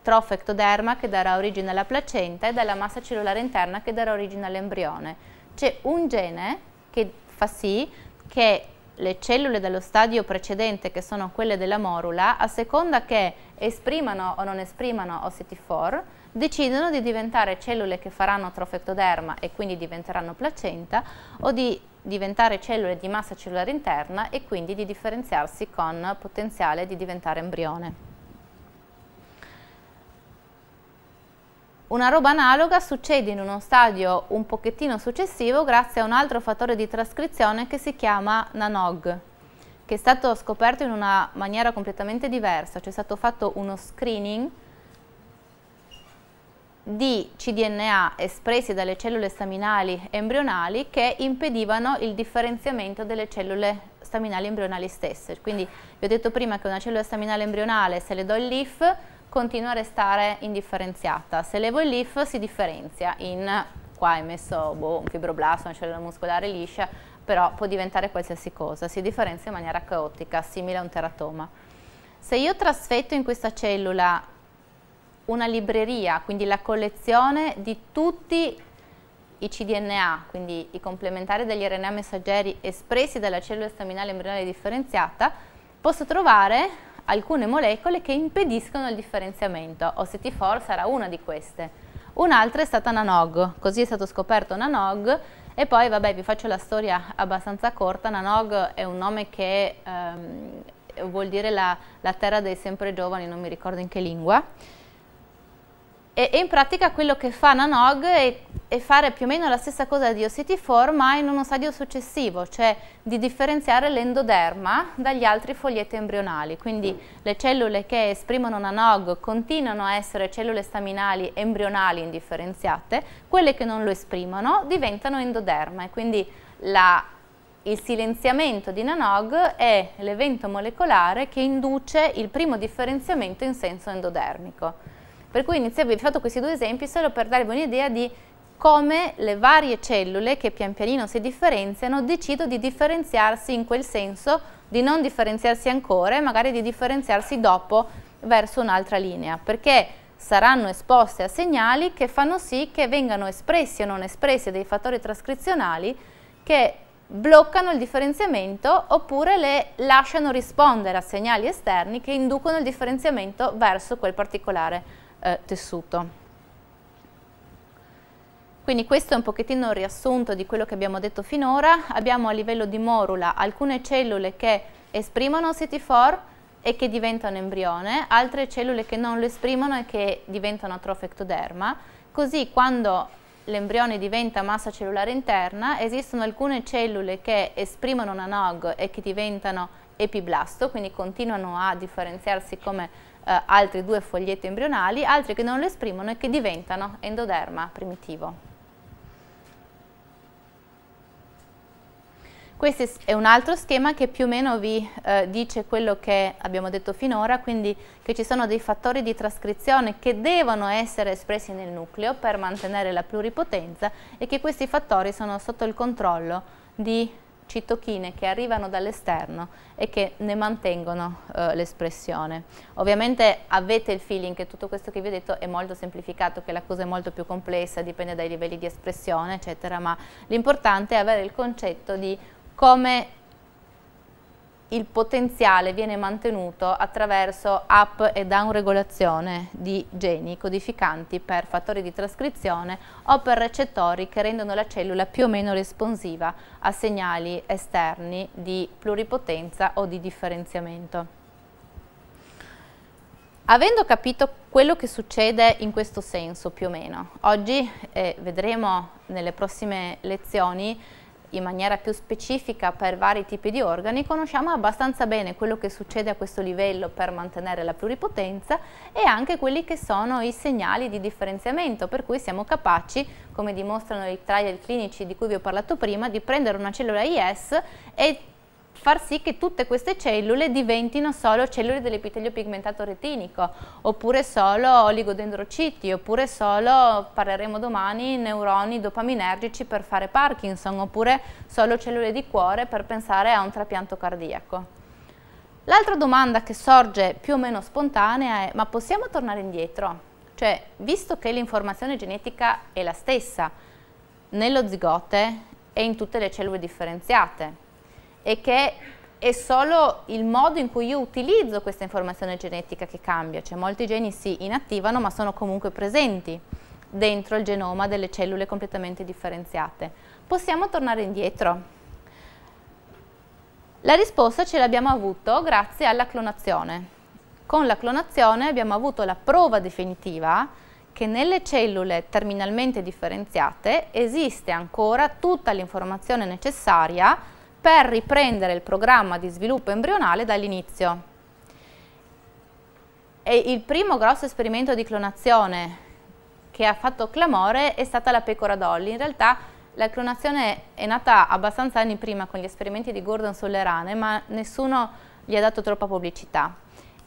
trofo ectoderma che darà origine alla placenta e dalla massa cellulare interna che darà origine all'embrione. C'è un gene che fa sì che le cellule dello stadio precedente, che sono quelle della morula, a seconda che esprimano o non esprimano OCT4, decidono di diventare cellule che faranno trofectoderma e quindi diventeranno placenta o di diventare cellule di massa cellulare interna e quindi di differenziarsi con potenziale di diventare embrione. Una roba analoga succede in uno stadio un pochettino successivo grazie a un altro fattore di trascrizione che si chiama nanog, che è stato scoperto in una maniera completamente diversa, cioè è stato fatto uno screening di cDNA espressi dalle cellule staminali embrionali che impedivano il differenziamento delle cellule staminali embrionali stesse. Quindi vi ho detto prima che una cellula staminale embrionale, se le do il LIF, continua a restare indifferenziata. Se levo il leaf si differenzia in, qua hai messo boh, un fibroblasto, una cellula muscolare liscia, però può diventare qualsiasi cosa, si differenzia in maniera caotica, simile a un teratoma. Se io trasfetto in questa cellula una libreria, quindi la collezione di tutti i cDNA, quindi i complementari degli RNA messaggeri espressi dalla cellula staminale embrionale differenziata, posso trovare alcune molecole che impediscono il differenziamento. OCT4 sarà una di queste. Un'altra è stata Nanog, così è stato scoperto Nanog e poi vabbè vi faccio la storia abbastanza corta, Nanog è un nome che ehm, vuol dire la, la, terra dei sempre giovani, non mi ricordo in che lingua. E, e in pratica quello che fa Nanog è e fare più o meno la stessa cosa di OCT4 ma in uno stadio successivo, cioè di differenziare l'endoderma dagli altri foglietti embrionali. Quindi le cellule che esprimono una NOG continuano a essere cellule staminali embrionali indifferenziate, quelle che non lo esprimono diventano endoderma e quindi la il silenziamento di Nanog è l'evento molecolare che induce il primo differenziamento in senso endodermico. Per cui iniziavo, vi ho fatto questi due esempi solo per darvi un'idea di come le varie cellule che pian pianino si differenziano decidono di differenziarsi in quel senso, di non differenziarsi ancora e magari di differenziarsi dopo verso un'altra linea, perché saranno esposte a segnali che fanno sì che vengano espressi o non espressi dei fattori trascrizionali che bloccano il differenziamento oppure le lasciano rispondere a segnali esterni che inducono il differenziamento verso quel particolare eh, tessuto. Quindi questo è un pochettino un riassunto di quello che abbiamo detto finora. Abbiamo a livello di morula alcune cellule che esprimono CT4 e che diventano embrione, altre cellule che non lo esprimono e che diventano atrofo Così quando l'embrione diventa massa cellulare interna, esistono alcune cellule che esprimono una NOG e che diventano epiblasto, quindi continuano a differenziarsi come eh, altri due foglietti embrionali, altre che non lo esprimono e che diventano endoderma primitivo. Questo è un altro schema che più o meno vi eh, dice quello che abbiamo detto finora, quindi che ci sono dei fattori di trascrizione che devono essere espressi nel nucleo per mantenere la pluripotenza e che questi fattori sono sotto il controllo di citochine che arrivano dall'esterno e che ne mantengono eh, l'espressione. Ovviamente avete il feeling che tutto questo che vi ho detto è molto semplificato, che la cosa è molto più complessa, dipende dai livelli di espressione, eccetera, ma l'importante è avere il concetto di come il potenziale viene mantenuto attraverso up e down regolazione di geni codificanti per fattori di trascrizione o per recettori che rendono la cellula più o meno responsiva a segnali esterni di pluripotenza o di differenziamento. Avendo capito quello che succede in questo senso più o meno, oggi eh, vedremo nelle prossime lezioni in maniera più specifica per vari tipi di organi, conosciamo abbastanza bene quello che succede a questo livello per mantenere la pluripotenza e anche quelli che sono i segnali di differenziamento, per cui siamo capaci, come dimostrano i trial clinici di cui vi ho parlato prima, di prendere una cellula IS e far sì che tutte queste cellule diventino solo cellule dell'epitelio pigmentato retinico, oppure solo oligodendrociti, oppure solo, parleremo domani, neuroni dopaminergici per fare Parkinson, oppure solo cellule di cuore per pensare a un trapianto cardiaco. L'altra domanda che sorge più o meno spontanea è ma possiamo tornare indietro? Cioè, visto che l'informazione genetica è la stessa nello zigote e in tutte le cellule differenziate, e che è solo il modo in cui io utilizzo questa informazione genetica che cambia, cioè molti geni si inattivano ma sono comunque presenti dentro il genoma delle cellule completamente differenziate. Possiamo tornare indietro? La risposta ce l'abbiamo avuto grazie alla clonazione. Con la clonazione abbiamo avuto la prova definitiva che nelle cellule terminalmente differenziate esiste ancora tutta l'informazione necessaria per riprendere il programma di sviluppo embrionale dall'inizio. il primo grosso esperimento di clonazione che ha fatto clamore è stata la pecora Dolly. In realtà la clonazione è nata abbastanza anni prima con gli esperimenti di Gordon sulle rane, ma nessuno gli ha dato troppa pubblicità.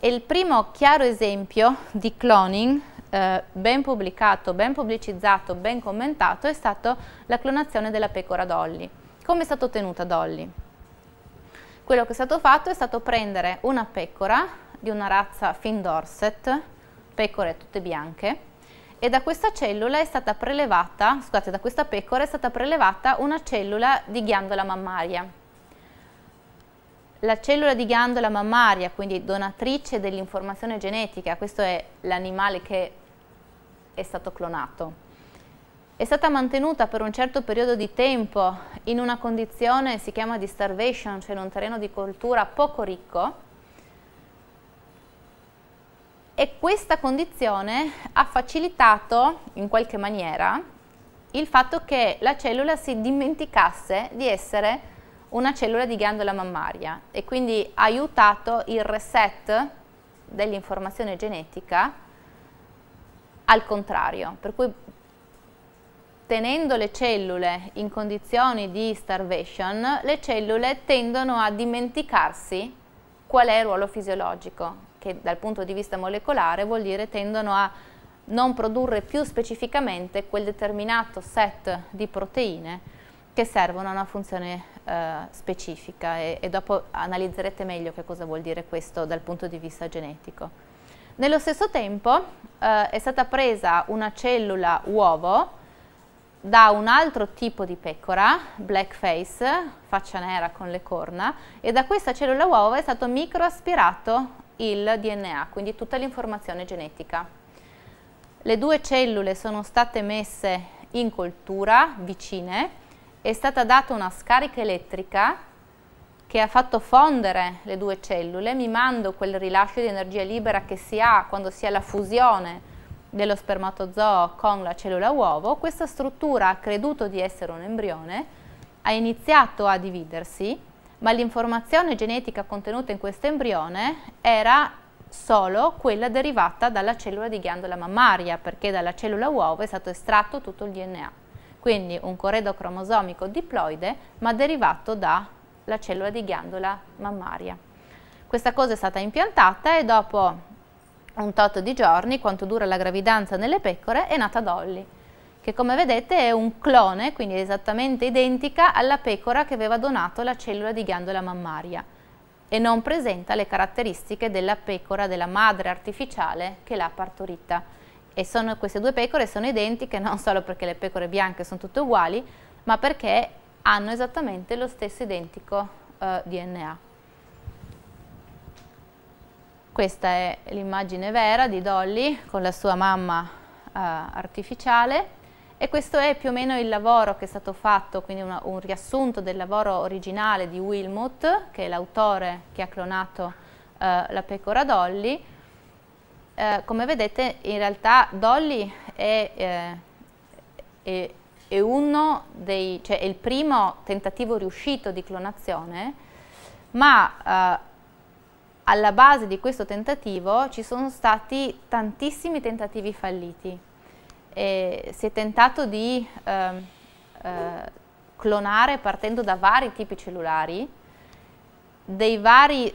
E il primo chiaro esempio di cloning eh, ben pubblicato, ben pubblicizzato, ben commentato è stata la clonazione della pecora Dolly. Come è stata ottenuta Dolly? Quello che è stato fatto è stato prendere una pecora di una razza fin dorset, pecore tutte bianche, e da questa cellula è stata prelevata, scusate, da questa pecora è stata prelevata una cellula di ghiandola mammaria. La cellula di ghiandola mammaria, quindi donatrice dell'informazione genetica, questo è l'animale che è stato clonato è stata mantenuta per un certo periodo di tempo in una condizione, si chiama di starvation, cioè in un terreno di coltura poco ricco, e questa condizione ha facilitato in qualche maniera il fatto che la cellula si dimenticasse di essere una cellula di ghiandola mammaria e quindi ha aiutato il reset dell'informazione genetica al contrario, per cui tenendo le cellule in condizioni di starvation, le cellule tendono a dimenticarsi qual è il ruolo fisiologico, che dal punto di vista molecolare vuol dire tendono a non produrre più specificamente quel determinato set di proteine che servono a una funzione eh, specifica e, e dopo analizzerete meglio che cosa vuol dire questo dal punto di vista genetico. Nello stesso tempo eh, è stata presa una cellula uovo da un altro tipo di pecora, blackface, faccia nera con le corna, e da questa cellula uova è stato microaspirato il DNA, quindi tutta l'informazione genetica. Le due cellule sono state messe in coltura, vicine, è stata data una scarica elettrica che ha fatto fondere le due cellule, mimando quel rilascio di energia libera che si ha quando si ha la fusione dello spermatozoo con la cellula uovo, questa struttura ha creduto di essere un embrione, ha iniziato a dividersi, ma l'informazione genetica contenuta in questo embrione era solo quella derivata dalla cellula di ghiandola mammaria, perché dalla cellula uovo è stato estratto tutto il DNA. Quindi un corredo cromosomico diploide, ma derivato dalla cellula di ghiandola mammaria. Questa cosa è stata impiantata e dopo un tot di giorni, quanto dura la gravidanza nelle pecore, è nata Dolly, che come vedete è un clone, quindi è esattamente identica alla pecora che aveva donato la cellula di ghiandola mammaria e non presenta le caratteristiche della pecora, della madre artificiale che l'ha partorita. E sono, queste due pecore sono identiche non solo perché le pecore bianche sono tutte uguali, ma perché hanno esattamente lo stesso identico eh, DNA. Questa è l'immagine vera di Dolly con la sua mamma eh, artificiale e questo è più o meno il lavoro che è stato fatto, quindi una, un riassunto del lavoro originale di Wilmot, che è l'autore che ha clonato eh, la pecora Dolly. Eh, come vedete in realtà Dolly è, eh, è, è, dei, cioè è, il primo tentativo riuscito di clonazione, ma eh, alla base di questo tentativo ci sono stati tantissimi tentativi falliti. E si è tentato di eh, eh, clonare partendo da vari tipi cellulari, vari,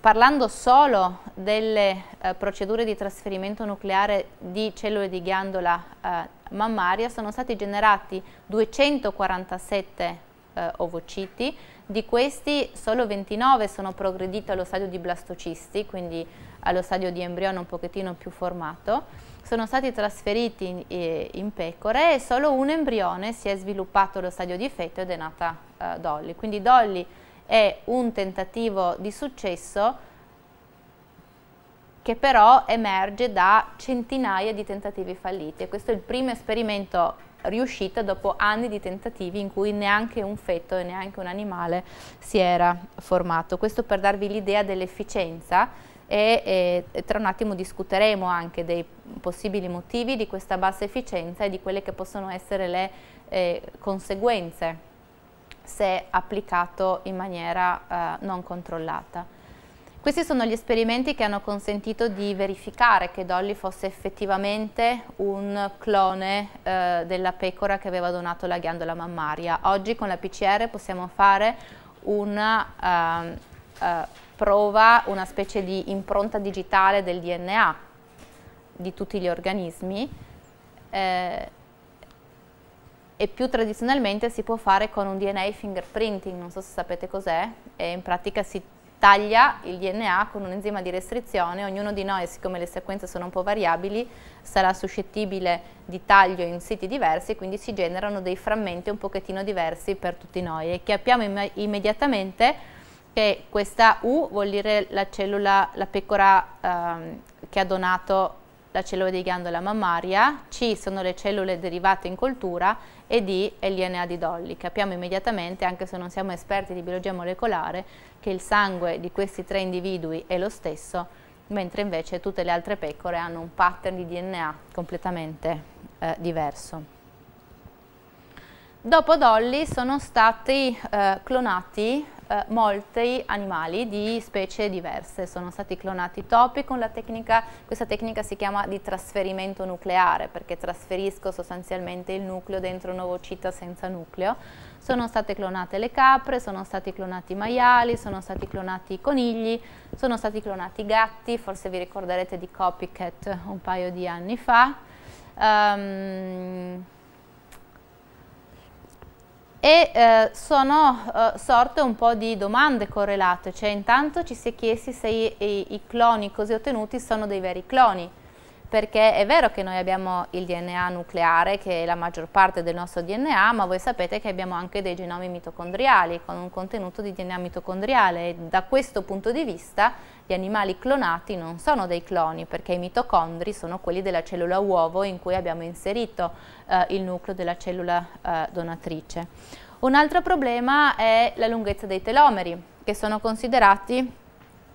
parlando solo delle eh, procedure di trasferimento nucleare di cellule di ghiandola eh, mammaria, sono stati generati 247 eh, ovociti, di questi solo 29 sono progrediti allo stadio di blastocisti, quindi allo stadio di embrione un pochettino più formato. Sono stati trasferiti in, eh, in pecore e solo un embrione si è sviluppato allo stadio di feto ed è nata uh, Dolly. Quindi Dolly è un tentativo di successo che però emerge da centinaia di tentativi falliti e questo è il primo esperimento riuscita dopo anni di tentativi in cui neanche un feto e neanche un animale si era formato. Questo per darvi l'idea dell'efficienza e, e, tra un attimo discuteremo anche dei possibili motivi di questa bassa efficienza e di quelle che possono essere le eh, conseguenze se applicato in maniera eh, non controllata. Questi sono gli esperimenti che hanno consentito di verificare che Dolly fosse effettivamente un clone eh, della pecora che aveva donato la ghiandola mammaria. Oggi con la PCR possiamo fare una eh, eh, prova, una specie di impronta digitale del DNA di tutti gli organismi eh, e più tradizionalmente si può fare con un DNA fingerprinting, non so se sapete cos'è, in pratica si taglia il DNA con un enzima di restrizione, ognuno di noi, siccome le sequenze sono un po' variabili, sarà suscettibile di taglio in siti diversi, quindi si generano dei frammenti un pochettino diversi per tutti noi e capiamo imme immediatamente che questa U vuol dire la cellula, la pecora ehm, che ha donato la cellula di ghiandola mammaria, C sono le cellule derivate in coltura e D è l'INA di Dolly. Capiamo immediatamente, anche se non siamo esperti di biologia molecolare, che il sangue di questi tre individui è lo stesso, mentre invece tutte le altre pecore hanno un pattern di DNA completamente eh, diverso. Dopo Dolly sono stati eh, clonati eh, molti animali di specie diverse, sono stati clonati topi con la tecnica, questa tecnica si chiama di trasferimento nucleare perché trasferisco sostanzialmente il nucleo dentro un'ovocita senza nucleo, sono state clonate le capre, sono stati clonati i maiali, sono stati clonati i conigli, sono stati clonati i gatti, forse vi ricorderete di Copycat un paio di anni fa. Um, e eh, sono eh, sorte un po' di domande correlate, cioè intanto ci si è chiesti se i, i, i, cloni così ottenuti sono dei veri cloni, perché è vero che noi abbiamo il DNA nucleare che è la maggior parte del nostro DNA, ma voi sapete che abbiamo anche dei genomi mitocondriali con un contenuto di DNA mitocondriale e da questo punto di vista gli animali clonati non sono dei cloni perché i mitocondri sono quelli della cellula uovo in cui abbiamo inserito eh, il nucleo della cellula eh, donatrice. Un altro problema è la lunghezza dei telomeri che sono considerati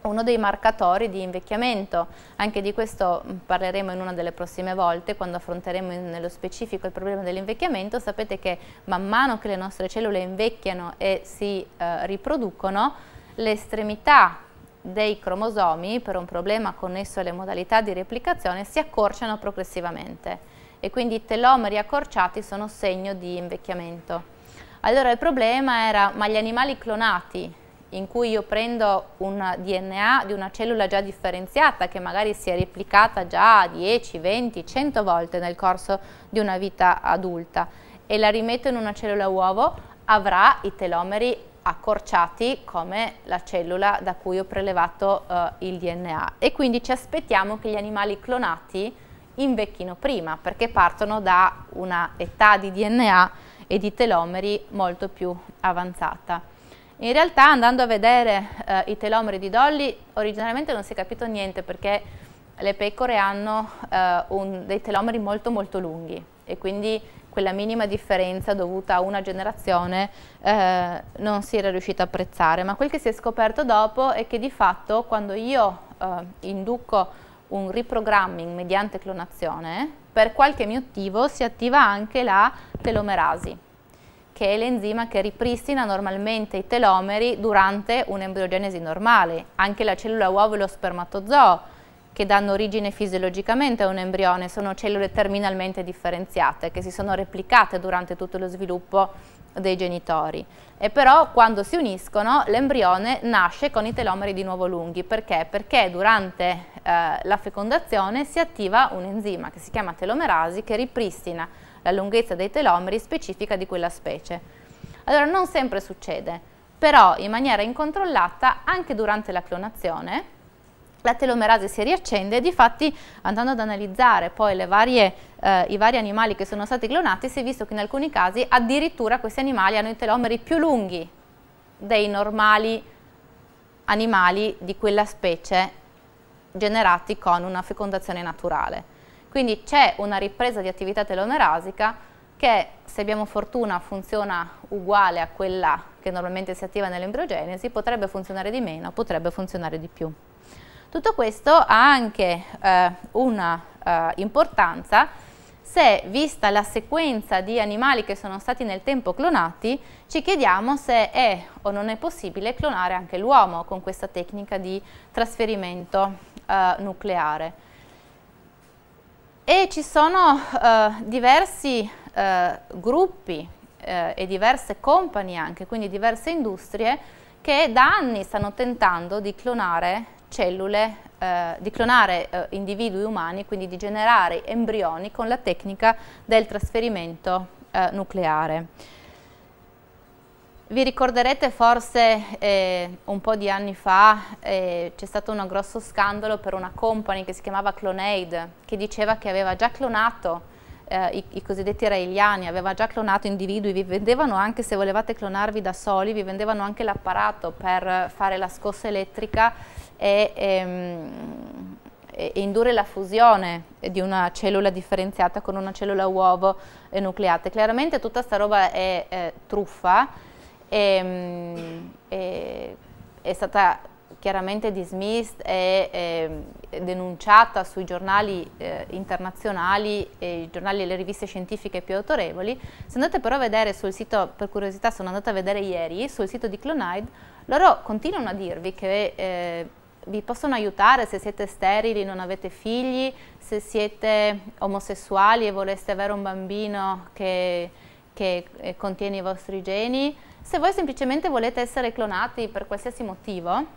uno dei marcatori di invecchiamento. Anche di questo mm, parleremo in una delle prossime volte, quando affronteremo nello specifico il problema dell'invecchiamento. Sapete che man mano che le nostre cellule invecchiano e si eh, riproducono, le estremità dei cromosomi per un problema connesso alle modalità di replicazione si accorciano progressivamente e quindi i telomeri accorciati sono segno di invecchiamento. Allora il problema era, ma gli animali clonati, in cui io prendo un DNA di una cellula già differenziata che magari si è replicata già 10, 20, 100 volte nel corso di una vita adulta e la rimetto in una cellula uovo, avrà i telomeri accorciati come la cellula da cui ho prelevato eh, il DNA e quindi ci aspettiamo che gli animali clonati invecchino prima perché partono da una età di DNA e di telomeri molto più avanzata. In realtà andando a vedere eh, i telomeri di Dolly originariamente non si è capito niente perché le pecore hanno eh, un, dei telomeri molto molto lunghi e quindi quella minima differenza dovuta a una generazione eh, non si era riuscita a apprezzare, ma quel che si è scoperto dopo è che di fatto quando io eh, induco un reprogramming mediante clonazione, per qualche motivo si attiva anche la telomerasi, che è l'enzima che ripristina normalmente i telomeri durante un'embriogenesi normale, anche la cellula uovo e lo spermatozoo che danno origine fisiologicamente a un embrione, sono cellule terminalmente differenziate che si sono replicate durante tutto lo sviluppo dei genitori. E però quando si uniscono l'embrione nasce con i telomeri di nuovo lunghi. Perché? Perché durante eh, la fecondazione si attiva un enzima che si chiama telomerasi che ripristina la lunghezza dei telomeri specifica di quella specie. Allora non sempre succede, però in maniera incontrollata anche durante la clonazione la telomerase si riaccende e difatti andando ad analizzare poi varie, eh, i vari animali che sono stati clonati si è visto che in alcuni casi addirittura questi animali hanno i telomeri più lunghi dei normali animali di quella specie generati con una fecondazione naturale. Quindi c'è una ripresa di attività telomerasica che se abbiamo fortuna funziona uguale a quella che normalmente si attiva nell'embriogenesi, potrebbe funzionare di meno, potrebbe funzionare di più. Tutto questo ha anche eh, una eh, importanza se, vista la sequenza di animali che sono stati nel tempo clonati, ci chiediamo se è o non è possibile clonare anche l'uomo con questa tecnica di trasferimento eh, nucleare. E ci sono eh, diversi eh, gruppi eh, e diverse compagnie anche, quindi diverse industrie, che da anni stanno tentando di clonare cellule, eh, di clonare eh, individui umani, quindi di generare embrioni con la tecnica del trasferimento eh, nucleare. Vi ricorderete forse eh, un po' di anni fa eh, c'è stato un grosso scandalo per una company che si chiamava Clonaid che diceva che aveva già clonato eh, i, i, cosiddetti raeliani, aveva già clonato individui, vi vendevano anche se volevate clonarvi da soli, vi vendevano anche l'apparato per fare la scossa elettrica e, ehm, e indurre la fusione di una cellula differenziata con una cellula uovo eh, nucleate. Chiaramente tutta sta roba è eh, truffa, e, ehm, e, è stata chiaramente dismissed e, e ehm, denunciata sui giornali eh, internazionali, i giornali e le riviste scientifiche più autorevoli. Se andate però a vedere sul sito, per curiosità sono andata a vedere ieri, sul sito di Clonide, loro continuano a dirvi che... Eh, vi possono aiutare se siete sterili, non avete figli, se siete omosessuali e voleste avere un bambino che, che eh, contiene i vostri geni, se voi semplicemente volete essere clonati per qualsiasi motivo,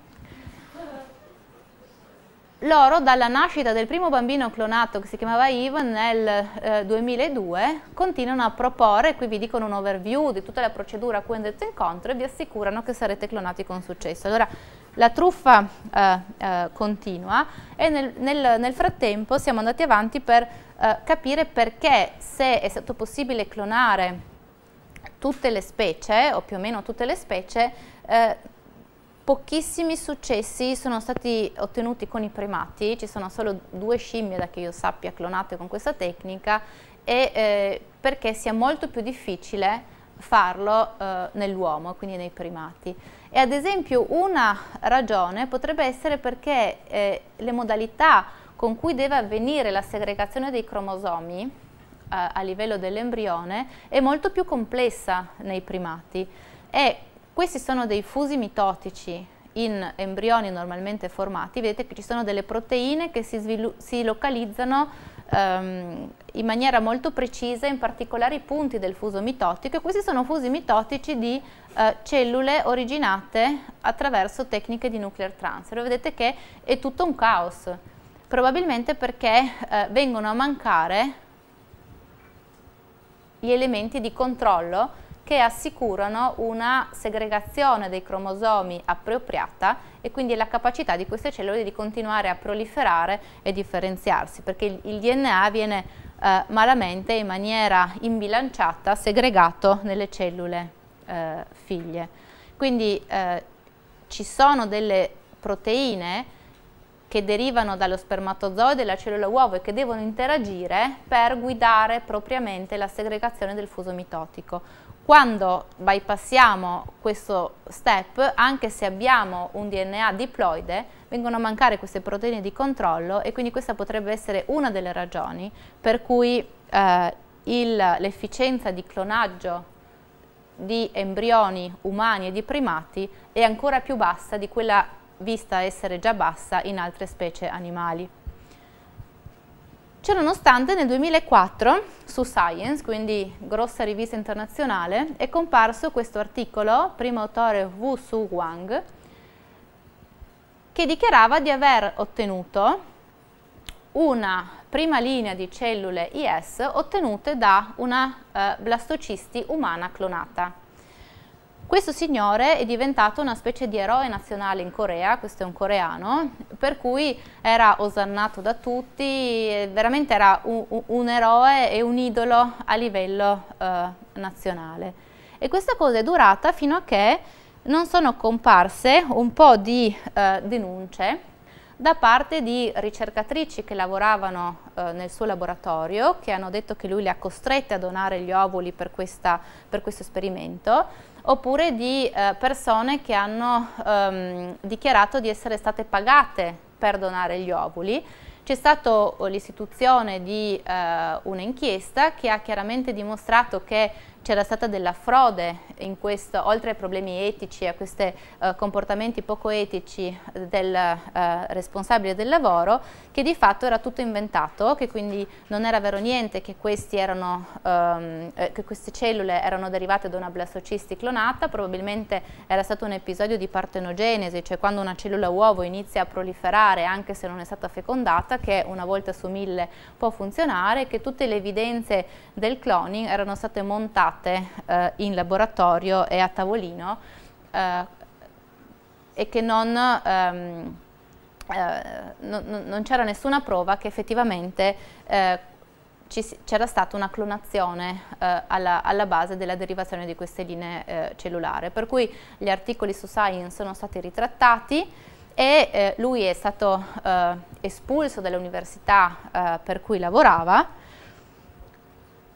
loro dalla nascita del primo bambino clonato che si chiamava Ivan nel eh, 2002 continuano a proporre, qui vi dicono un overview di tutta la procedura a cui andrete incontro e vi assicurano che sarete clonati con successo. Allora la truffa eh, eh, continua e nel, nel, nel, frattempo siamo andati avanti per eh, capire perché se è stato possibile clonare tutte le specie o più o meno tutte le specie eh, pochissimi successi sono stati ottenuti con i primati ci sono solo due scimmie da che io sappia clonate con questa tecnica e eh, perché sia molto più difficile farlo eh, nell'uomo quindi nei primati e ad esempio una ragione potrebbe essere perché eh, le modalità con cui deve avvenire la segregazione dei cromosomi eh, a livello dell'embrione è molto più complessa nei primati e questi sono dei fusi mitotici in embrioni normalmente formati, vedete che ci sono delle proteine che si, si localizzano ehm, in maniera molto precisa in particolare i punti del fuso mitotico e questi sono fusi mitotici di eh, cellule originate attraverso tecniche di nuclear transfer. Vedete che è tutto un caos, probabilmente perché eh, vengono a mancare gli elementi di controllo che assicurano una segregazione dei cromosomi appropriata e quindi la capacità di queste cellule di continuare a proliferare e differenziarsi, perché il, DNA viene eh, malamente in maniera imbilanciata segregato nelle cellule eh, figlie. Quindi eh, ci sono delle proteine che derivano dallo spermatozoide e dalla cellula uovo e che devono interagire per guidare propriamente la segregazione del fuso mitotico. Quando bypassiamo questo step, anche se abbiamo un DNA diploide, vengono a mancare queste proteine di controllo e quindi questa potrebbe essere una delle ragioni per cui eh, l'efficienza di clonaggio di embrioni umani e di primati è ancora più bassa di quella vista essere già bassa in altre specie animali. Ciononostante nel 2004 su Science, quindi grossa rivista internazionale, è comparso questo articolo, primo autore Wu Su Wang, che dichiarava di aver ottenuto una prima linea di cellule IS ottenute da una eh, blastocisti umana clonata. Questo signore è diventato una specie di eroe nazionale in Corea, questo è un coreano, per cui era osannato da tutti, veramente era un, un eroe e un idolo a livello eh, nazionale. E questa cosa è durata fino a che non sono comparse un po' di eh, denunce da parte di ricercatrici che lavoravano eh, nel suo laboratorio, che hanno detto che lui le ha costrette a donare gli ovuli per, questa, per questo esperimento, oppure di eh, persone che hanno ehm, dichiarato di essere state pagate per donare gli ovuli. C'è stata oh, l'istituzione di eh, un'inchiesta che ha chiaramente dimostrato che c'era stata della frode in questo, oltre ai problemi etici, a questi eh, comportamenti poco etici del eh, responsabile del lavoro, che di fatto era tutto inventato, che quindi non era vero niente che, erano, ehm, eh, che queste cellule erano derivate da una blastocisti clonata, probabilmente era stato un episodio di partenogenesi, cioè quando una cellula uovo inizia a proliferare anche se non è stata fecondata, che una volta su mille può funzionare, che tutte le evidenze del cloning erano state montate testate eh, in laboratorio e a tavolino eh, e che non, ehm, eh, non, non c'era nessuna prova che effettivamente eh, c'era stata una clonazione eh, alla, alla, base della derivazione di queste linee eh, cellulari, per cui gli articoli su Science sono stati ritrattati e eh, lui è stato eh, espulso dall'università per cui lavorava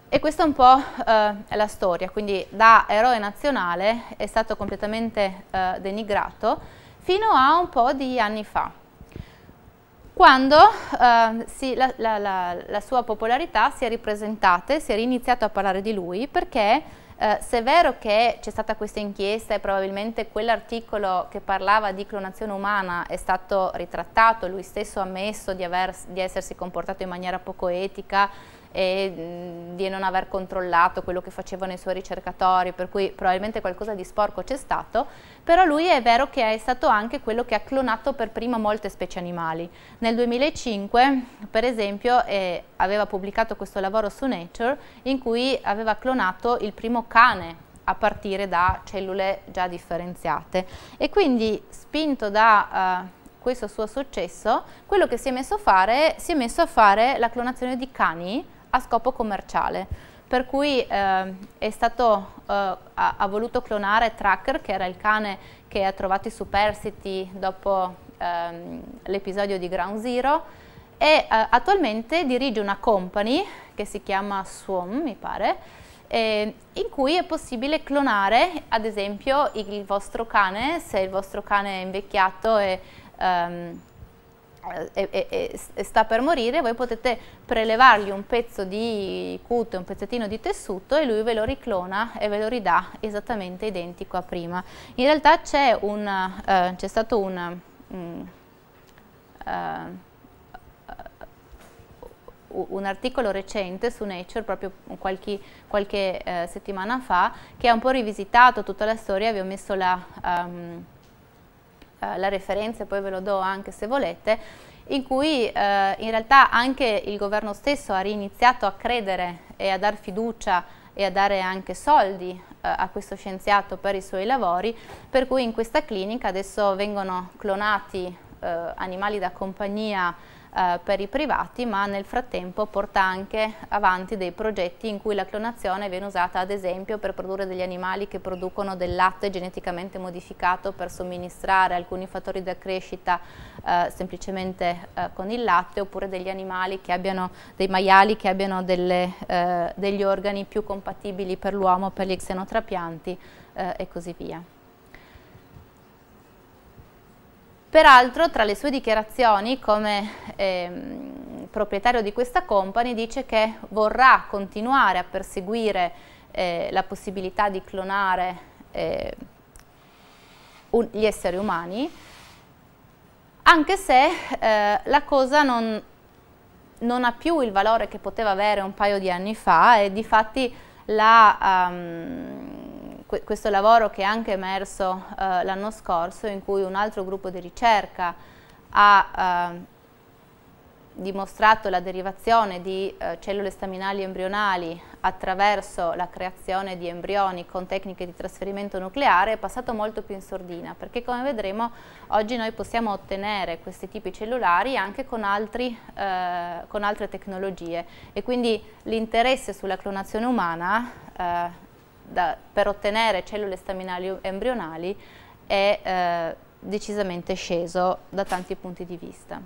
e questa un po' eh, è la storia, quindi da eroe nazionale è stato completamente eh, denigrato fino a un po' di anni fa, quando eh, si, la, la, la, la, sua popolarità si è ripresentata, si è riniziato a parlare di lui perché eh, se è vero che c'è stata questa inchiesta e probabilmente quell'articolo che parlava di clonazione umana è stato ritrattato, lui stesso ha ammesso di, aver, di essersi comportato in maniera poco etica, e di non aver controllato quello che facevano i suoi ricercatori, per cui probabilmente qualcosa di sporco c'è stato, però lui è vero che è stato anche quello che ha clonato per prima molte specie animali. Nel 2005, per esempio, eh, aveva pubblicato questo lavoro su Nature in cui aveva clonato il primo cane a partire da cellule già differenziate e quindi spinto da eh, questo suo successo, quello che si è messo a fare, si è messo a fare la clonazione di cani a scopo commerciale. Per cui eh, stato, eh, ha, ha, voluto clonare Tracker, che era il cane che ha trovato i superstiti dopo ehm, l'episodio di Ground Zero, e eh, attualmente dirige una company che si chiama Swom, mi pare, in cui è possibile clonare ad esempio il vostro cane, se il vostro cane è invecchiato e um, eh, e, e, e, sta per morire, voi potete prelevargli un pezzo di cute, un pezzettino di tessuto e lui ve lo riclona e ve lo ridà esattamente identico a prima. In realtà c'è eh, stato un... Um, uh, un articolo recente su Nature proprio qualche, qualche eh, settimana fa che ha un po' rivisitato tutta la storia, vi ho messo la, um, eh, la referenza e poi ve lo do anche se volete, in cui eh, in realtà anche il governo stesso ha riniziato a credere e a dar fiducia e a dare anche soldi eh, a questo scienziato per i suoi lavori, per cui in questa clinica adesso vengono clonati eh, animali da compagnia eh, per i privati, ma nel frattempo porta anche avanti dei progetti in cui la clonazione viene usata ad esempio per produrre degli animali che producono del latte geneticamente modificato per somministrare alcuni fattori da crescita eh, semplicemente eh, con il latte oppure degli animali che abbiano, dei maiali che abbiano delle, eh, degli organi più compatibili per l'uomo, per gli xenotrapianti eh, e così via. Peraltro tra le sue dichiarazioni come ehm, proprietario di questa company dice che vorrà continuare a perseguire eh, la possibilità di clonare eh, un, gli esseri umani, anche se eh, la cosa non, non, ha più il valore che poteva avere un paio di anni fa e difatti la... Um, questo lavoro che è anche emerso eh, l'anno scorso in cui un altro gruppo di ricerca ha eh, dimostrato la derivazione di eh, cellule staminali embrionali attraverso la creazione di embrioni con tecniche di trasferimento nucleare è passato molto più in sordina perché come vedremo oggi noi possiamo ottenere questi tipi cellulari anche con, altri, eh, con altre tecnologie e quindi l'interesse sulla clonazione umana eh, da, per ottenere cellule staminali embrionali è eh, decisamente sceso da tanti punti di vista.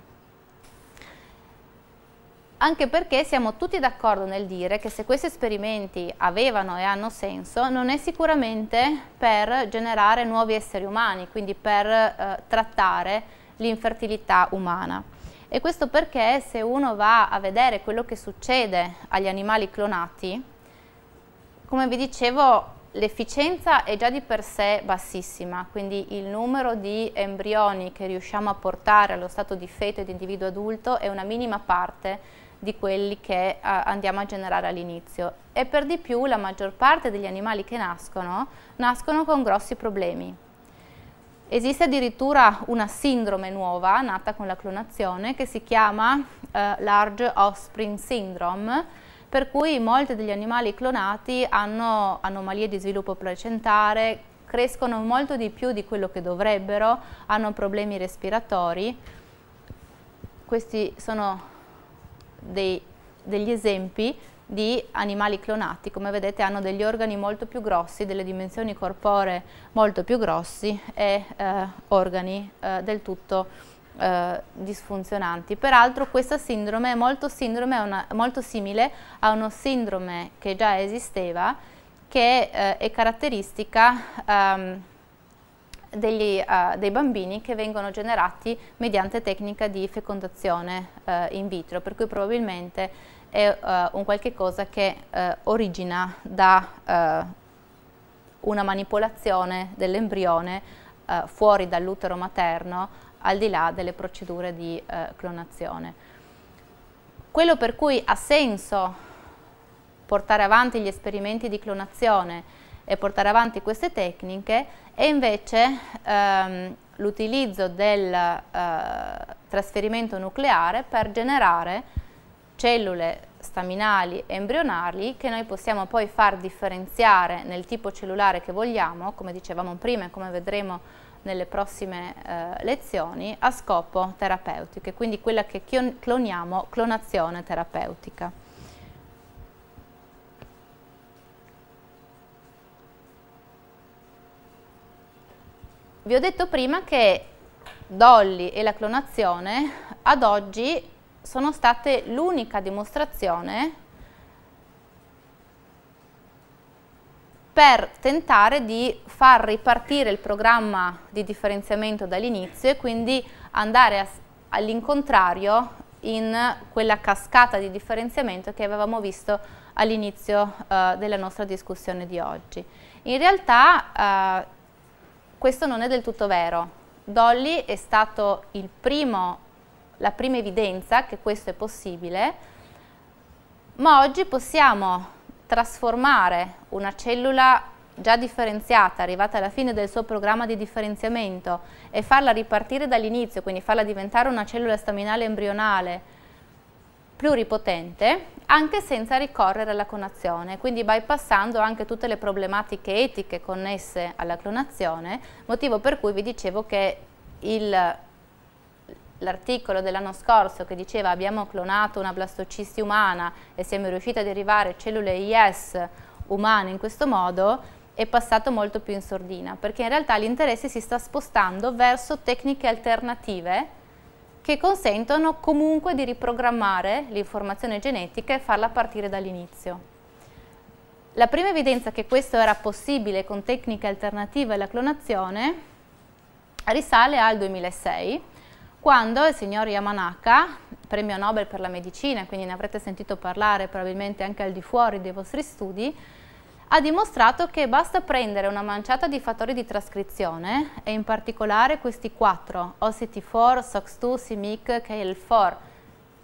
Anche perché siamo tutti d'accordo nel dire che se questi esperimenti avevano e hanno senso, non è sicuramente per generare nuovi esseri umani, quindi per eh, trattare l'infertilità umana. E questo perché se uno va a vedere quello che succede agli animali clonati, come vi dicevo, l'efficienza è già di per sé bassissima, quindi il numero di embrioni che riusciamo a portare allo stato di feto e di individuo adulto è una minima parte di quelli che uh, andiamo a generare all'inizio e per di più la maggior parte degli animali che nascono nascono con grossi problemi. Esiste addirittura una sindrome nuova nata con la clonazione che si chiama uh, Large Offspring Syndrome per cui molti degli animali clonati hanno anomalie di sviluppo placentare, crescono molto di più di quello che dovrebbero, hanno problemi respiratori. Questi sono dei, degli esempi di animali clonati, come vedete hanno degli organi molto più grossi, delle dimensioni corporee molto più grossi e eh, organi eh, del tutto eh, disfunzionanti. Peraltro questa sindrome è molto, sindrome, una, molto simile a una sindrome che già esisteva che eh, è caratteristica um, degli, uh, dei bambini che vengono generati mediante tecnica di fecondazione uh, in vitro, per cui probabilmente è uh, un qualche cosa che origina da una manipolazione dell'embrione fuori dall'utero materno al di là delle procedure di eh, clonazione. Quello per cui ha senso portare avanti gli esperimenti di clonazione e portare avanti queste tecniche è invece ehm, l'utilizzo del eh, trasferimento nucleare per generare cellule staminali embrionali che noi possiamo poi far differenziare nel tipo cellulare che vogliamo, come dicevamo prima e come vedremo nelle prossime eh, lezioni a scopo terapeutico, quindi quella che cloniamo clonazione terapeutica. Vi ho detto prima che Dolly e la clonazione ad oggi sono state l'unica dimostrazione per tentare di far ripartire il programma di differenziamento dall'inizio e quindi andare all'incontrario in quella cascata di differenziamento che avevamo visto all'inizio eh, della nostra discussione di oggi. In realtà eh, questo non è del tutto vero. Dolly è stata la prima evidenza che questo è possibile, ma oggi possiamo trasformare una cellula già differenziata, arrivata alla fine del suo programma di differenziamento e farla ripartire dall'inizio, quindi farla diventare una cellula staminale embrionale pluripotente, anche senza ricorrere alla clonazione, quindi bypassando anche tutte le problematiche etiche connesse alla clonazione, motivo per cui vi dicevo che il l'articolo dell'anno scorso che diceva abbiamo clonato una blastocisti umana e siamo riusciti a derivare cellule IS umane in questo modo è passato molto più in sordina perché in realtà l'interesse si sta spostando verso tecniche alternative che consentono comunque di riprogrammare l'informazione genetica e farla partire dall'inizio. La prima evidenza che questo era possibile con tecniche alternative alla clonazione risale al 2006 quando il signor Yamanaka, premio Nobel per la medicina, quindi ne avrete sentito parlare probabilmente anche al di fuori dei vostri studi, ha dimostrato che basta prendere una manciata di fattori di trascrizione e in particolare questi quattro, OCT4, SOX2, CMYC, KL4.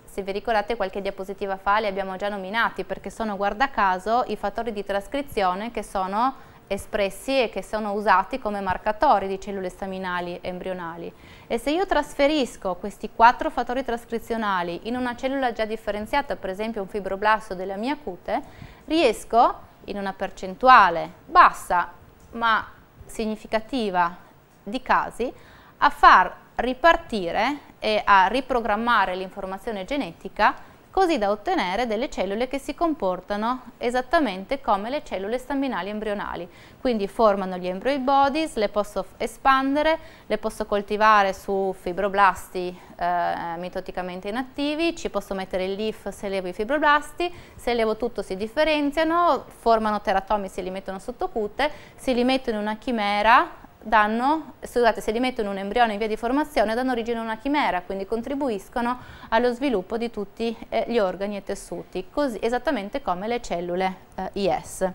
Se vi ricordate qualche diapositiva fa li abbiamo già nominati perché sono guarda caso i fattori di trascrizione che sono espressi e che sono usati come marcatori di cellule staminali embrionali. E se io trasferisco questi quattro fattori trascrizionali in una cellula già differenziata, per esempio un fibroblasto della mia cute, riesco in una percentuale bassa ma significativa di casi a far ripartire e a riprogrammare l'informazione genetica così da ottenere delle cellule che si comportano esattamente come le cellule staminali embrionali. Quindi formano gli embryo bodies, le posso espandere, le posso coltivare su fibroblasti eh, mitoticamente inattivi, ci posso mettere il leaf se levo i fibroblasti, se levo tutto si differenziano, formano teratomi se li mettono sotto cute, se li metto in una chimera danno, scusate, se li mettono un embrione in via di formazione danno origine a una chimera, quindi contribuiscono allo sviluppo di tutti eh, gli organi e tessuti, così, esattamente come le cellule eh, IS.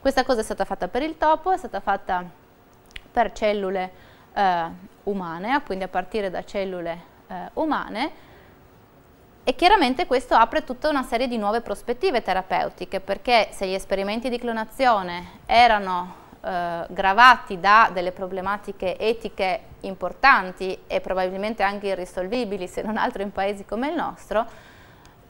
Questa cosa è stata fatta per il topo, è stata fatta per cellule eh, umane, quindi a partire da cellule eh, umane, e chiaramente questo apre tutta una serie di nuove prospettive terapeutiche, perché se gli esperimenti di clonazione erano eh, gravati da delle problematiche etiche importanti e probabilmente anche irrisolvibili, se non altro in paesi come il nostro,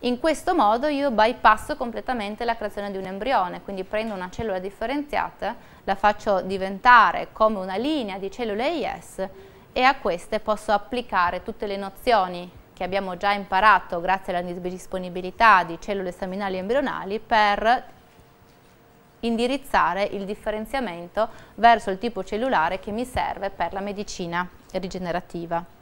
in questo modo io bypasso completamente la creazione di un embrione, quindi prendo una cellula differenziata, la faccio diventare come una linea di cellule IS e a queste posso applicare tutte le nozioni che abbiamo già imparato grazie alla disponibilità di cellule staminali embrionali per indirizzare il differenziamento verso il tipo cellulare che mi serve per la medicina rigenerativa.